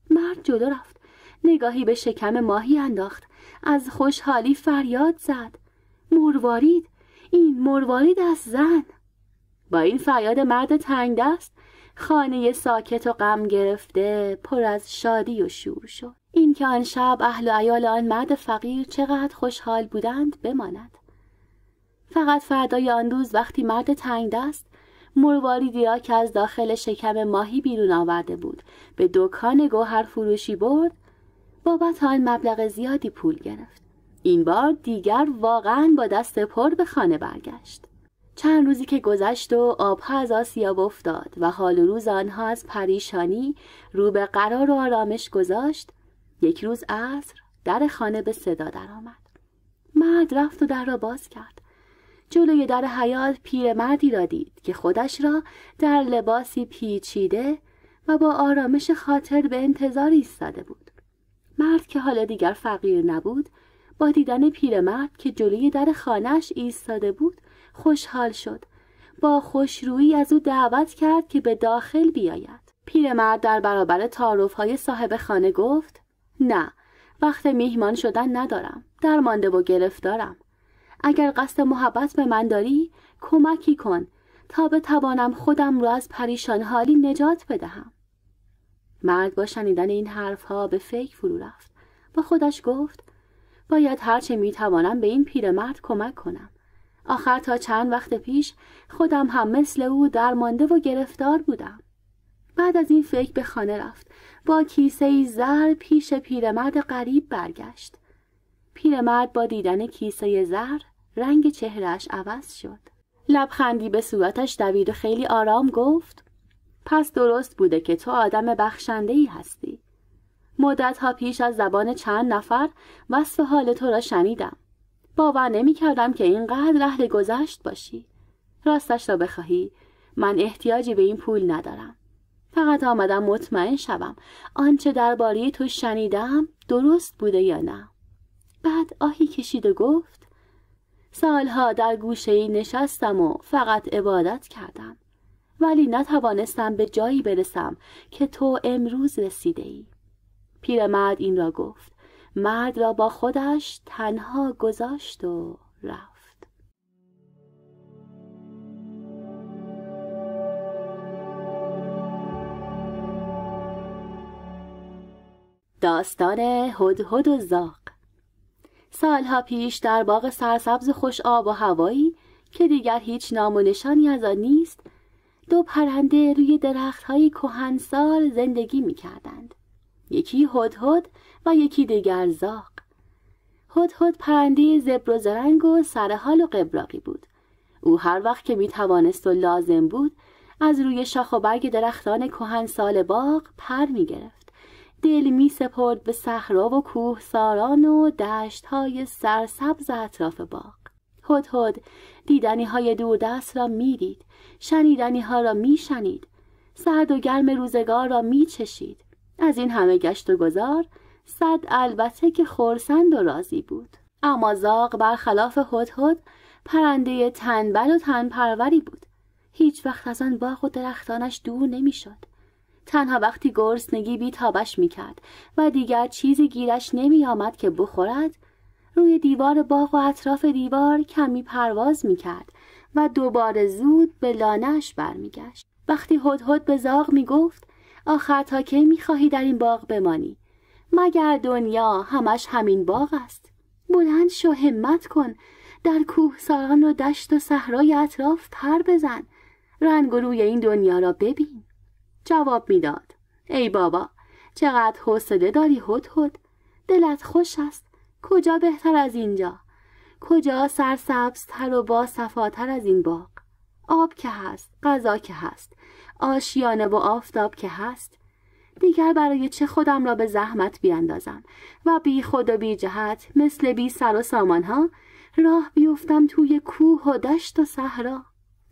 A: مرد جلو رفت نگاهی به شکم ماهی انداخت از خوشحالی فریاد زد مروارید این مروارید از زن با این فریاد مرد تنگ دست خانه ساکت و غم گرفته پر از شادی و شور شد اینکه آن شب اهل و ایال آن مرد فقیر چقدر خوشحال بودند بماند فقط فردای آن روز وقتی مرد تنگ دست مرواریدی را که از داخل شکم ماهی بیرون آورده بود به دکان گوهر فروشی برد بابت آن مبلغ زیادی پول گرفت این بار دیگر واقعا با دست پر به خانه برگشت چند روزی که گذشت و آبها از آسیاب افتاد و حال و روز آنها از پریشانی رو به قرار و آرامش گذاشت یک روز عصر در خانه به صدا درآمد مرد رفت و در را باز کرد جلوی در حیات پیرمردی را دید که خودش را در لباسی پیچیده و با آرامش خاطر به انتظار ایستاده بود مرد که حالا دیگر فقیر نبود با دیدن پیرمرد که جلوی در خانهاش ایستاده بود خوشحال شد با خوشرویی از او دعوت کرد که به داخل بیاید پیرمرد در برابر تعارف های صاحب خانه گفت نه وقت میهمان شدن ندارم درمانده و گرفتارم اگر قصد محبت به من داری کمکی کن تا بتوانم خودم را از پریشان حالی نجات بدهم مرد با شنیدن این حرف ها به فکر فرو رفت با خودش گفت باید هرچه توانم به این پیرمرد کمک کنم آخر تا چند وقت پیش خودم هم مثل او درمانده و گرفتار بودم بعد از این فکر به خانه رفت با کیسه ای زر پیش پیرمرد غریب برگشت پیرمرد با دیدن کیسه زر رنگ چهرش عوض شد لبخندی به صورتش دوید و خیلی آرام گفت پس درست بوده که تو آدم بخشنده ای هستی مدت ها پیش از زبان چند نفر وصف حال تو را شنیدم باور نمی کردم که اینقدر اهل گذشت باشی راستش را بخواهی من احتیاجی به این پول ندارم فقط آمدم مطمئن شوم آنچه درباره تو شنیدم درست بوده یا نه بعد آهی کشید و گفت سالها در گوشه ای نشستم و فقط عبادت کردم ولی نتوانستم به جایی برسم که تو امروز رسیده ای پیرمرد این را گفت مرد را با خودش تنها گذاشت و رفت داستان هدهد و زاق سالها پیش در باغ سرسبز خوش آب و هوایی که دیگر هیچ نام و نشانی از آن نیست دو پرنده روی درخت های کهنسال زندگی می کردند. یکی هدهد و یکی دیگر زاق. هدهد پرنده زبر و زرنگ و سرحال و قبراقی بود. او هر وقت که می توانست و لازم بود از روی شاخ و برگ درختان کهنسال باغ پر می گرفت. دل می سپرد به صحرا و کوه ساران و دشت های سرسبز اطراف باغ. هدهد دیدنی های دوردست را میدید شنیدنی ها را میشنید سرد و گرم روزگار را میچشید از این همه گشت و گذار صد البته که خورسند و راضی بود اما زاغ برخلاف هدهد پرنده تنبل و تنپروری بود هیچ وقت از آن باغ و درختانش دور نمیشد تنها وقتی گرسنگی بیتابش میکرد و دیگر چیزی گیرش نمیآمد که بخورد روی دیوار باغ و اطراف دیوار کمی پرواز میکرد و دوباره زود به لانش برمیگشت وقتی هدهد به زاغ میگفت آخر تا کی میخواهی در این باغ بمانی مگر دنیا همش همین باغ است بلند شو همت کن در کوه ساران و دشت و صحرای اطراف پر بزن رنگ روی این دنیا را ببین جواب میداد ای بابا چقدر حوصله داری هدهد؟ دلت خوش است کجا بهتر از اینجا کجا سرسبزتر و با صفاتر از این باغ آب که هست غذا که هست آشیانه و آفتاب که هست دیگر برای چه خودم را به زحمت بیاندازم و بی خود و بی جهت مثل بی سر و سامان ها راه بیفتم توی کوه و دشت و صحرا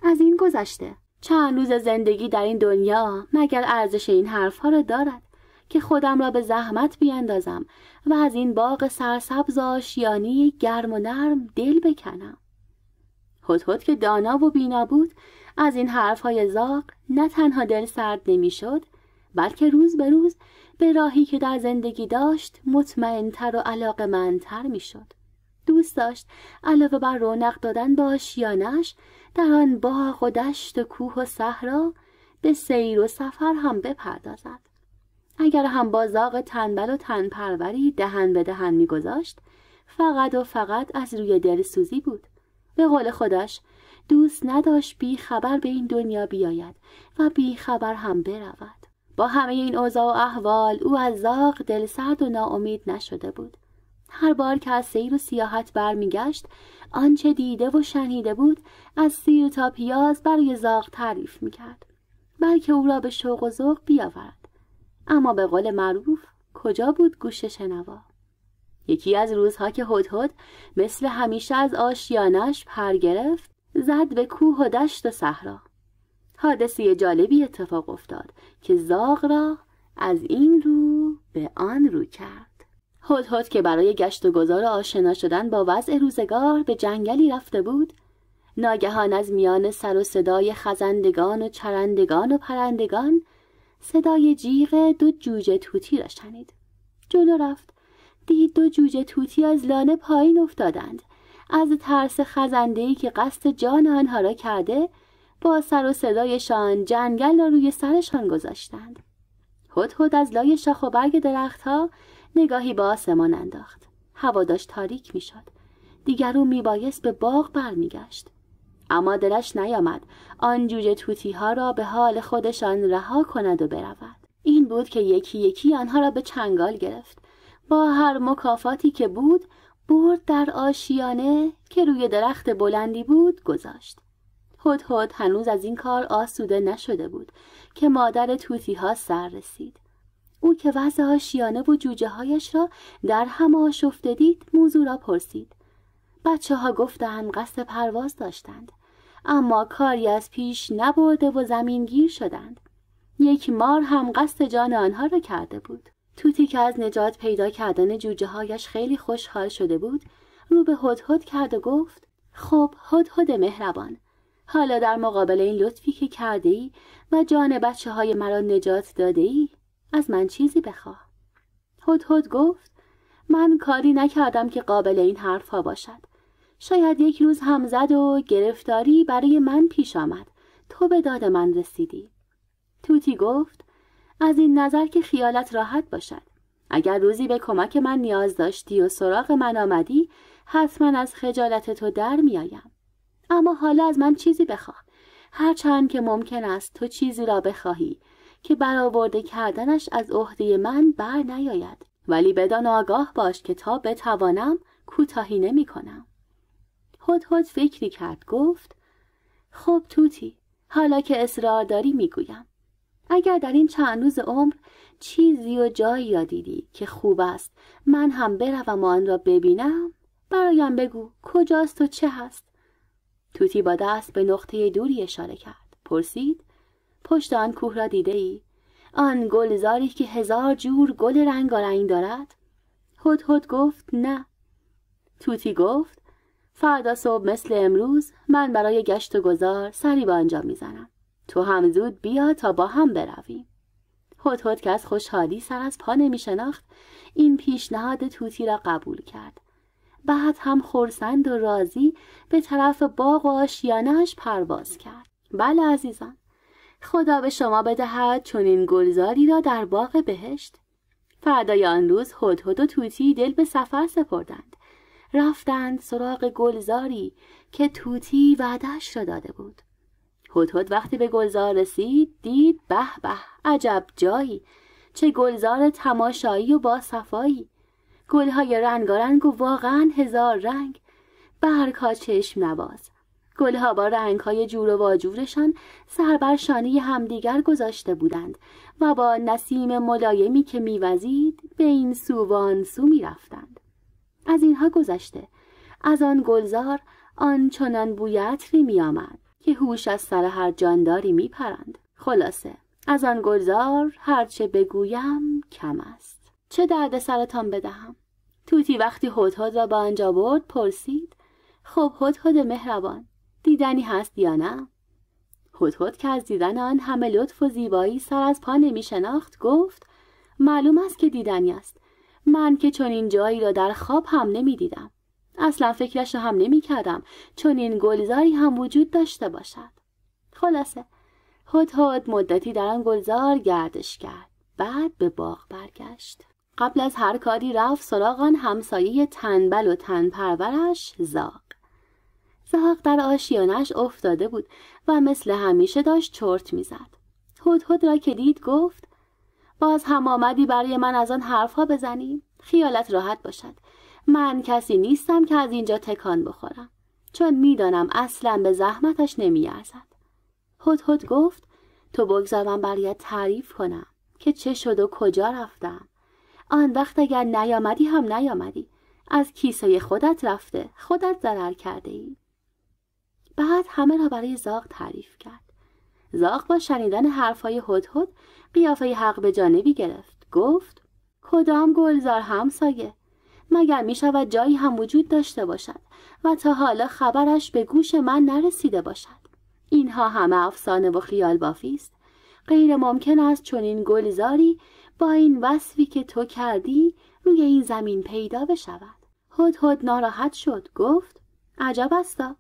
A: از این گذشته چند روز زندگی در این دنیا مگر ارزش این حرفها را دارد که خودم را به زحمت بیاندازم و از این باغ سرسبز آشیانی گرم و نرم دل بکنم هدهد که دانا و بینا بود از این حرفهای زاق نه تنها دل سرد نمیشد بلکه روز به روز به راهی که در زندگی داشت مطمئنتر و می میشد دوست داشت علاوه بر رونق دادن به آشیانش در آن باغ و دشت و کوه و صحرا به سیر و سفر هم بپردازد اگر هم با زاغ تنبل و تنپروری دهن به دهن میگذاشت فقط و فقط از روی دل سوزی بود به قول خودش دوست نداشت بی خبر به این دنیا بیاید و بی خبر هم برود با همه این اوضاع و احوال او از زاغ دل سرد و ناامید نشده بود هر بار که از سیر و سیاحت برمیگشت آنچه دیده و شنیده بود از سیر تا پیاز برای زاغ تعریف میکرد بلکه او را به شوق و ذوق بیاورد اما به قول معروف کجا بود گوش شنوا یکی از روزها که هدهد مثل همیشه از آشیانش پر گرفت زد به کوه و دشت و صحرا حادثه جالبی اتفاق افتاد که زاغ را از این رو به آن رو کرد هدهد که برای گشت و گذار و آشنا شدن با وضع روزگار به جنگلی رفته بود ناگهان از میان سر و صدای خزندگان و چرندگان و پرندگان صدای جیغ دو جوجه توتی را شنید جلو رفت دید دو جوجه توتی از لانه پایین افتادند از ترس خزندهی که قصد جان آنها را کرده با سر و صدایشان جنگل را روی سرشان گذاشتند هد هد از لای شاخ و برگ درختها نگاهی به آسمان انداخت هوا داشت تاریک میشد دیگر او میبایست به باغ برمیگشت اما دلش نیامد آن جوجه توتی ها را به حال خودشان رها کند و برود این بود که یکی یکی آنها را به چنگال گرفت با هر مکافاتی که بود برد در آشیانه که روی درخت بلندی بود گذاشت هد هنوز از این کار آسوده نشده بود که مادر توتی ها سر رسید او که وضع آشیانه و جوجه هایش را در هم آشفته دید موضوع را پرسید بچه ها هم قصد پرواز داشتند اما کاری از پیش نبرده و زمین گیر شدند یک مار هم قصد جان آنها را کرده بود توتی که از نجات پیدا کردن جوجه هایش خیلی خوشحال شده بود رو به هدهد کرد و گفت خب هدهد مهربان حالا در مقابل این لطفی که کرده ای و جان بچه های مرا نجات داده ای از من چیزی بخواه هدهد گفت من کاری نکردم که قابل این حرفها باشد شاید یک روز هم زد و گرفتاری برای من پیش آمد تو به داد من رسیدی توتی گفت از این نظر که خیالت راحت باشد اگر روزی به کمک من نیاز داشتی و سراغ من آمدی حتما از خجالت تو در میآیم اما حالا از من چیزی بخواه هرچند که ممکن است تو چیزی را بخواهی که برآورده کردنش از عهده من بر نیاید ولی بدان آگاه باش که تا بتوانم کوتاهی نمی کنم هد فکری کرد گفت خب توتی حالا که اصرار داری گویم. اگر در این چند روز عمر چیزی و جایی را دیدی که خوب است من هم بروم و آن را ببینم برایم بگو کجاست و چه هست توتی با دست به نقطه دوری اشاره کرد پرسید پشت آن کوه را دیده ای؟ آن گلزاری که هزار جور گل رنگارنگ دارد هدهد گفت نه توتی گفت فردا صبح مثل امروز من برای گشت و گذار سری به آنجا میزنم تو هم زود بیا تا با هم برویم هدهد که از خوشحالی سر از پا نمی شناخت این پیشنهاد توتی را قبول کرد بعد هم خورسند و راضی به طرف باغ و آشیانهاش پرواز کرد بله عزیزان خدا به شما بدهد چون این گلزاری را در باغ بهشت فردای آن روز هدهد و توتی دل به سفر سپردند رفتند سراغ گلزاری که توتی وعدش را داده بود هدهد وقتی به گلزار رسید دید به به عجب جایی چه گلزار تماشایی و با صفایی گلهای رنگارنگ و واقعا هزار رنگ برگها چشم نواز گلها با رنگهای جور و واجورشان سر بر شانه همدیگر گذاشته بودند و با نسیم ملایمی که میوزید به این سو و آن سو میرفتند از اینها گذشته از آن گلزار آن چنان بوی عطری میآمد که هوش از سر هر جانداری میپرند خلاصه از آن گلزار هرچه بگویم کم است چه درد سرتان بدهم توتی وقتی هدهد را به آنجا برد پرسید خب هدهد مهربان دیدنی هست یا نه هدهد که از دیدن آن همه لطف و زیبایی سر از پا نمی شناخت گفت معلوم است که دیدنی است من که چون این جایی را در خواب هم نمی دیدم اصلا فکرش را هم نمی کردم چون این گلزاری هم وجود داشته باشد خلاصه هدهد مدتی در آن گلزار گردش کرد بعد به باغ برگشت قبل از هر کاری رفت سراغ آن همسایه تنبل و تنپرورش زا. زهق در آشیانش افتاده بود و مثل همیشه داشت چرت میزد هدهد را که دید گفت باز هم آمدی برای من از آن حرفها بزنی خیالت راحت باشد من کسی نیستم که از اینجا تکان بخورم چون میدانم اصلا به زحمتش نمیارزد هدهد گفت تو بگذار من برایت تعریف کنم که چه شد و کجا رفتم آن وقت اگر نیامدی هم نیامدی از کیسه خودت رفته خودت ضرر کرده ای بعد همه را برای زاغ تعریف کرد زاغ با شنیدن حرفهای هدهد قیافه حق به جانبی گرفت گفت کدام گلزار همسایه مگر می شود جایی هم وجود داشته باشد و تا حالا خبرش به گوش من نرسیده باشد اینها همه افسانه و خیال بافی است غیر ممکن است چنین گلزاری با این وصفی که تو کردی روی این زمین پیدا بشود هدهد ناراحت شد گفت عجب استا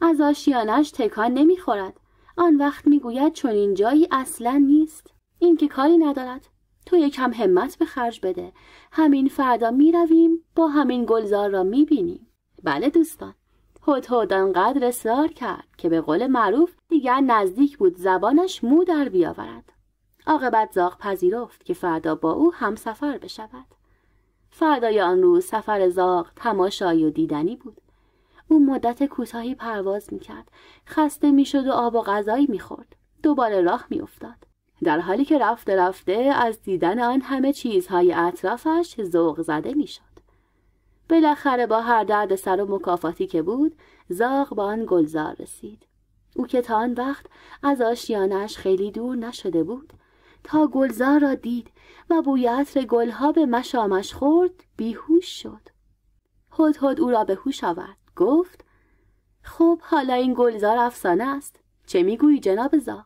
A: از آشیانش تکان نمیخورد آن وقت میگوید این جایی اصلا نیست این که کاری ندارد تو یکم همت به خرج بده همین فردا رویم با همین گلزار را بینیم بله دوستان هد آنقدر اصرار کرد که به قول معروف دیگر نزدیک بود زبانش مو در بیاورد عاقبت زاغ پذیرفت که فردا با او هم سفر بشود فردای آن روز سفر زاغ تماشایی و دیدنی بود او مدت کوتاهی پرواز میکرد خسته میشد و آب و غذایی میخورد دوباره راه میافتاد در حالی که رفته رفته از دیدن آن همه چیزهای اطرافش ذوق زده میشد بالاخره با هر درد سر و مکافاتی که بود زاغ به آن گلزار رسید او که تا آن وقت از آشیانش خیلی دور نشده بود تا گلزار را دید و بوی عطر گلها به مشامش خورد بیهوش شد هدهد او را به هوش آورد گفت خب حالا این گلزار افسانه است چه میگویی جناب زاغ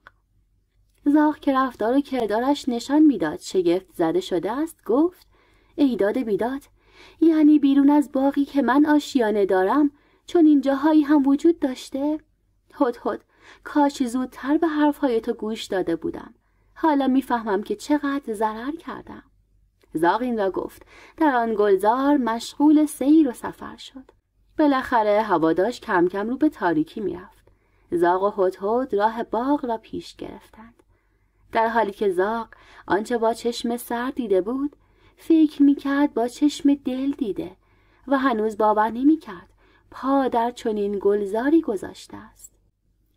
A: زاغ که رفتار و کردارش نشان میداد شگفت زده شده است گفت ایداد بیداد یعنی بیرون از باقی که من آشیانه دارم چون اینجاهایی هم وجود داشته هد هد کاش زودتر به حرفهای تو گوش داده بودم حالا میفهمم که چقدر ضرر کردم زاغ این را گفت در آن گلزار مشغول سیر و سفر شد بالاخره هواداش کم کم رو به تاریکی میرفت زاغ و هدهد راه باغ را پیش گرفتند در حالی که زاغ آنچه با چشم سر دیده بود فکر میکرد با چشم دل دیده و هنوز باور نمیکرد پا در چنین گلزاری گذاشته است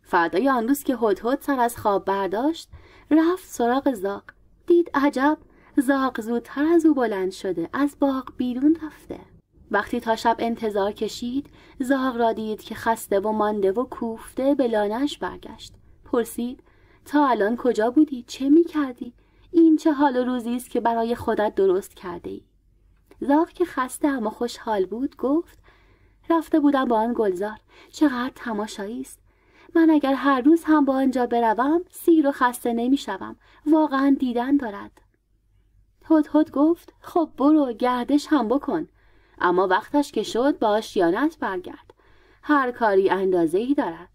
A: فردای آن روز که هدهد سر از خواب برداشت رفت سراغ زاغ دید عجب زاغ زودتر از او بلند شده از باغ بیرون رفته وقتی تا شب انتظار کشید زاغ را دید که خسته و مانده و کوفته به لانش برگشت پرسید تا الان کجا بودی چه می کردی این چه حال و روزی است که برای خودت درست کرده ای زاغ که خسته اما خوشحال بود گفت رفته بودم با آن گلزار چقدر تماشایی است من اگر هر روز هم با آنجا بروم سیر و خسته نمی شوم واقعا دیدن دارد هدهد گفت خب برو گردش هم بکن اما وقتش که شد با آشیانت برگرد هر کاری اندازه ای دارد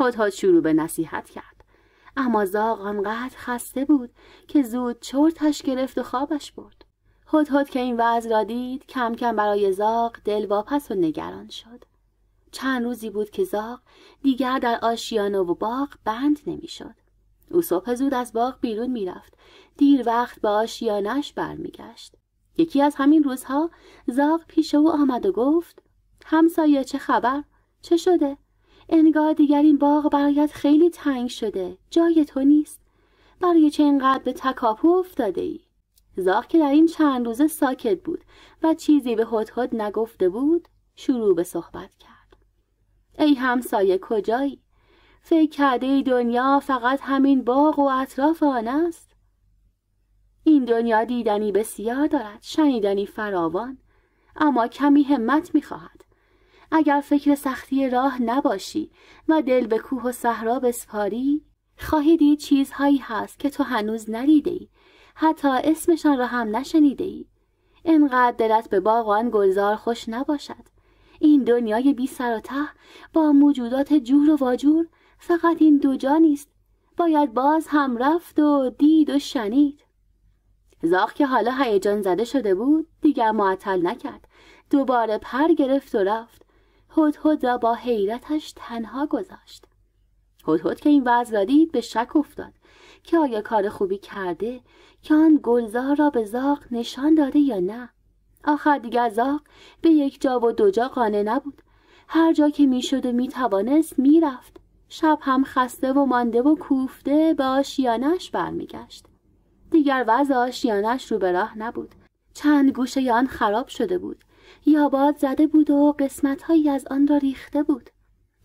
A: هدهد شروع به نصیحت کرد اما زاغ آنقدر خسته بود که زود چرتش گرفت و خوابش برد هدهد که این وضع را دید کم کم برای زاغ دل واپس و نگران شد چند روزی بود که زاغ دیگر در آشیانه و باغ بند نمیشد او صبح زود از باغ بیرون میرفت دیر وقت به آشیانش برمیگشت یکی از همین روزها زاغ پیش او آمد و گفت همسایه چه خبر؟ چه شده؟ انگار دیگر این باغ برایت خیلی تنگ شده جای تو نیست برای چه اینقدر به تکاپو افتاده ای؟ زاغ که در این چند روزه ساکت بود و چیزی به هدهد نگفته بود شروع به صحبت کرد ای همسایه کجایی؟ فکر کرده ای دنیا فقط همین باغ و اطراف آن است؟ این دنیا دیدنی بسیار دارد شنیدنی فراوان اما کمی همت میخواهد اگر فکر سختی راه نباشی و دل به کوه و صحرا بسپاری خواهی دید چیزهایی هست که تو هنوز ندیده ای حتی اسمشان را هم نشنیده ای انقدر دلت به باغ گلزار خوش نباشد این دنیای بی سر و ته با موجودات جور و واجور فقط این دو جا نیست باید باز هم رفت و دید و شنید زاغ که حالا هیجان زده شده بود دیگر معطل نکرد دوباره پر گرفت و رفت هدهد را با حیرتش تنها گذاشت هدهد که این وضع دید به شک افتاد که آیا کار خوبی کرده که آن گلزار را به زاغ نشان داده یا نه آخر دیگر زاغ به یک جا و دو جا قانع نبود هر جا که میشد و میتوانست میرفت شب هم خسته و مانده و کوفته به آشیانش برمیگشت دیگر وضع آشیانش رو به راه نبود چند گوشه آن خراب شده بود یا باد زده بود و هایی از آن را ریخته بود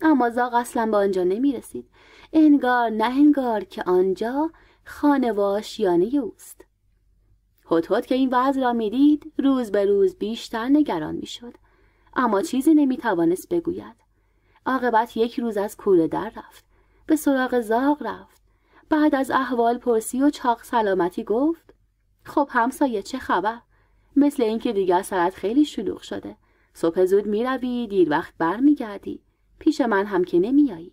A: اما زاغ اصلا به آنجا نمی رسید انگار نه انگار که آنجا خانه و آشیانه اوست هدهد که این وضع را دید روز به روز بیشتر نگران میشد اما چیزی توانست بگوید عاقبت یک روز از کوره در رفت به سراغ زاغ رفت بعد از احوال پرسی و چاق سلامتی گفت خب همسایه چه خبر مثل اینکه دیگر سرت خیلی شلوغ شده صبح زود میروی دیر وقت برمیگردی پیش من هم که نمیایی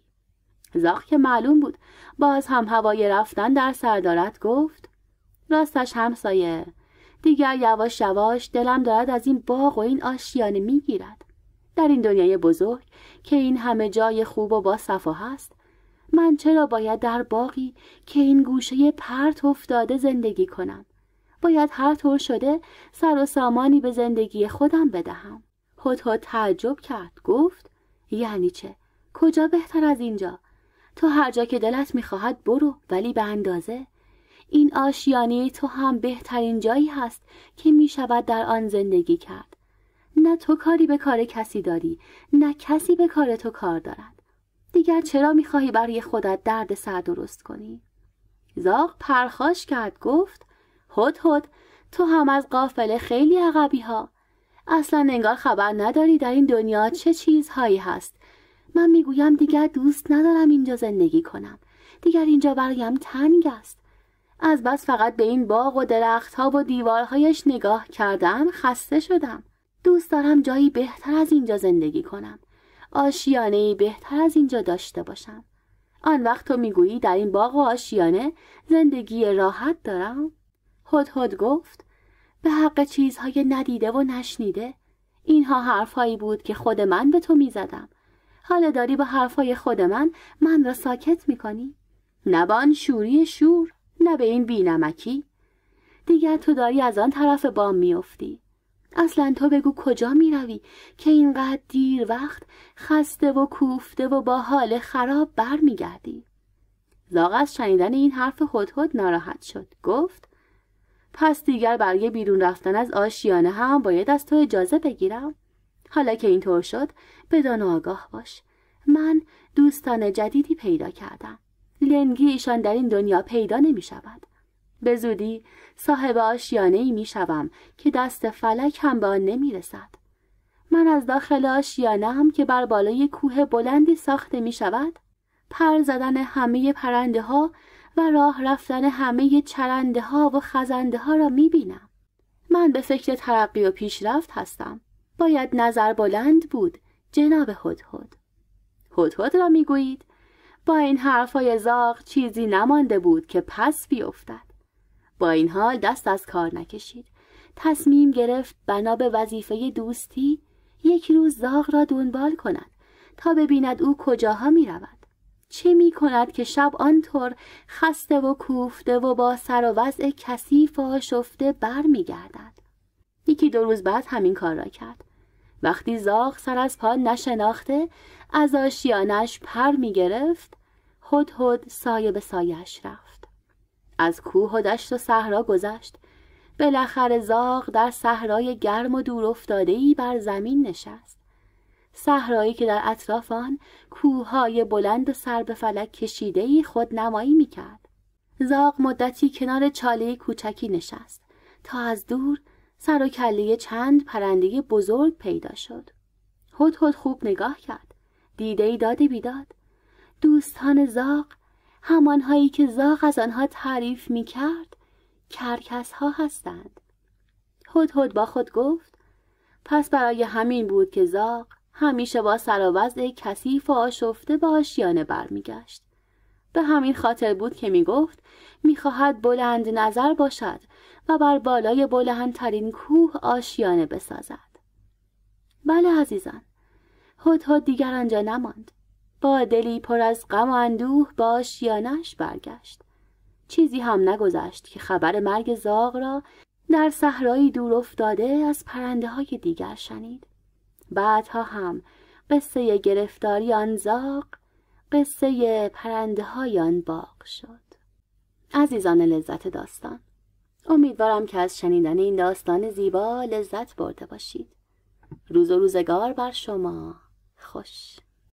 A: زاخ که معلوم بود باز هم هوای رفتن در سردارت گفت راستش همسایه دیگر یواش یواش دلم دارد از این باغ و این آشیانه میگیرد در این دنیای بزرگ که این همه جای خوب و با صفا هست من چرا باید در باقی که این گوشه پرت افتاده زندگی کنم باید هر طور شده سر و سامانی به زندگی خودم بدهم هدهد تعجب کرد گفت یعنی چه کجا بهتر از اینجا تو هر جا که دلت میخواهد برو ولی به اندازه این آشیانه تو هم بهترین جایی هست که میشود در آن زندگی کرد نه تو کاری به کار کسی داری نه کسی به کار تو کار دارد دیگر چرا میخواهی برای خودت درد سر درست کنی؟ زاغ پرخاش کرد گفت هد هد تو هم از قافله خیلی عقبی ها اصلا انگار خبر نداری در این دنیا چه چیزهایی هست من میگویم دیگر دوست ندارم اینجا زندگی کنم دیگر اینجا برایم تنگ است از بس فقط به این باغ و درخت ها و دیوارهایش نگاه کردم خسته شدم دوست دارم جایی بهتر از اینجا زندگی کنم آشیانه بهتر از اینجا داشته باشم آن وقت تو میگویی در این باغ و آشیانه زندگی راحت دارم هدهد گفت به حق چیزهای ندیده و نشنیده اینها حرفهایی بود که خود من به تو میزدم حالا داری با حرفهای خود من من را ساکت میکنی نه به شوری شور نه به این بینمکی دیگر تو داری از آن طرف بام میافتی اصلا تو بگو کجا می روی که اینقدر دیر وقت خسته و کوفته و با حال خراب برمیگردی زاغ از شنیدن این حرف هدهد ناراحت شد گفت پس دیگر برای بیرون رفتن از آشیانه هم باید از تو اجازه بگیرم حالا که اینطور شد بدان آگاه باش من دوستان جدیدی پیدا کردم لنگی ایشان در این دنیا پیدا نمی شود به زودی صاحب آشیانه ای می شوم که دست فلک هم به آن نمی رسد. من از داخل آشیانه هم که بر بالای کوه بلندی ساخته می شود پر زدن همه پرنده ها و راه رفتن همه چرنده ها و خزنده ها را می بینم. من به فکر ترقی و پیشرفت هستم. باید نظر بلند بود جناب هدهد. هدهد را می گویید با این حرفای زاغ چیزی نمانده بود که پس بیفتد. با این حال دست از کار نکشید تصمیم گرفت بنا به وظیفه دوستی یک روز زاغ را دنبال کند تا ببیند او کجاها می رود چه می کند که شب آنطور خسته و کوفته و با سر و وضع کثیف و شفته بر می گردد. یکی دو روز بعد همین کار را کرد وقتی زاغ سر از پا نشناخته از آشیانش پر می گرفت هد سایه به سایش رفت از کوه و دشت و صحرا گذشت بالاخره زاغ در صحرای گرم و دور افتاده ای بر زمین نشست صحرایی که در اطراف آن کوههای بلند و سر به فلک کشیده ای خود نمایی میکرد زاغ مدتی کنار چاله کوچکی نشست تا از دور سر و کله چند پرنده بزرگ پیدا شد هد خوب نگاه کرد دیده ای داده بیداد دوستان زاغ همانهایی که زاغ از آنها تعریف می کرد کرکس ها هستند هد با خود گفت پس برای همین بود که زاغ همیشه با سر و کثیف و آشفته به آشیانه برمیگشت به همین خاطر بود که میگفت میخواهد بلند نظر باشد و بر بالای بلندترین کوه آشیانه بسازد بله عزیزان هدهد دیگر آنجا نماند با دلی پر از غم و اندوه با شیانش برگشت چیزی هم نگذشت که خبر مرگ زاغ را در صحرایی دور افتاده از پرنده های دیگر شنید بعدها هم قصه گرفتاری آن زاغ قصه پرنده های آن باغ شد عزیزان لذت داستان امیدوارم که از شنیدن این داستان زیبا لذت برده باشید روز و روزگار بر شما خوش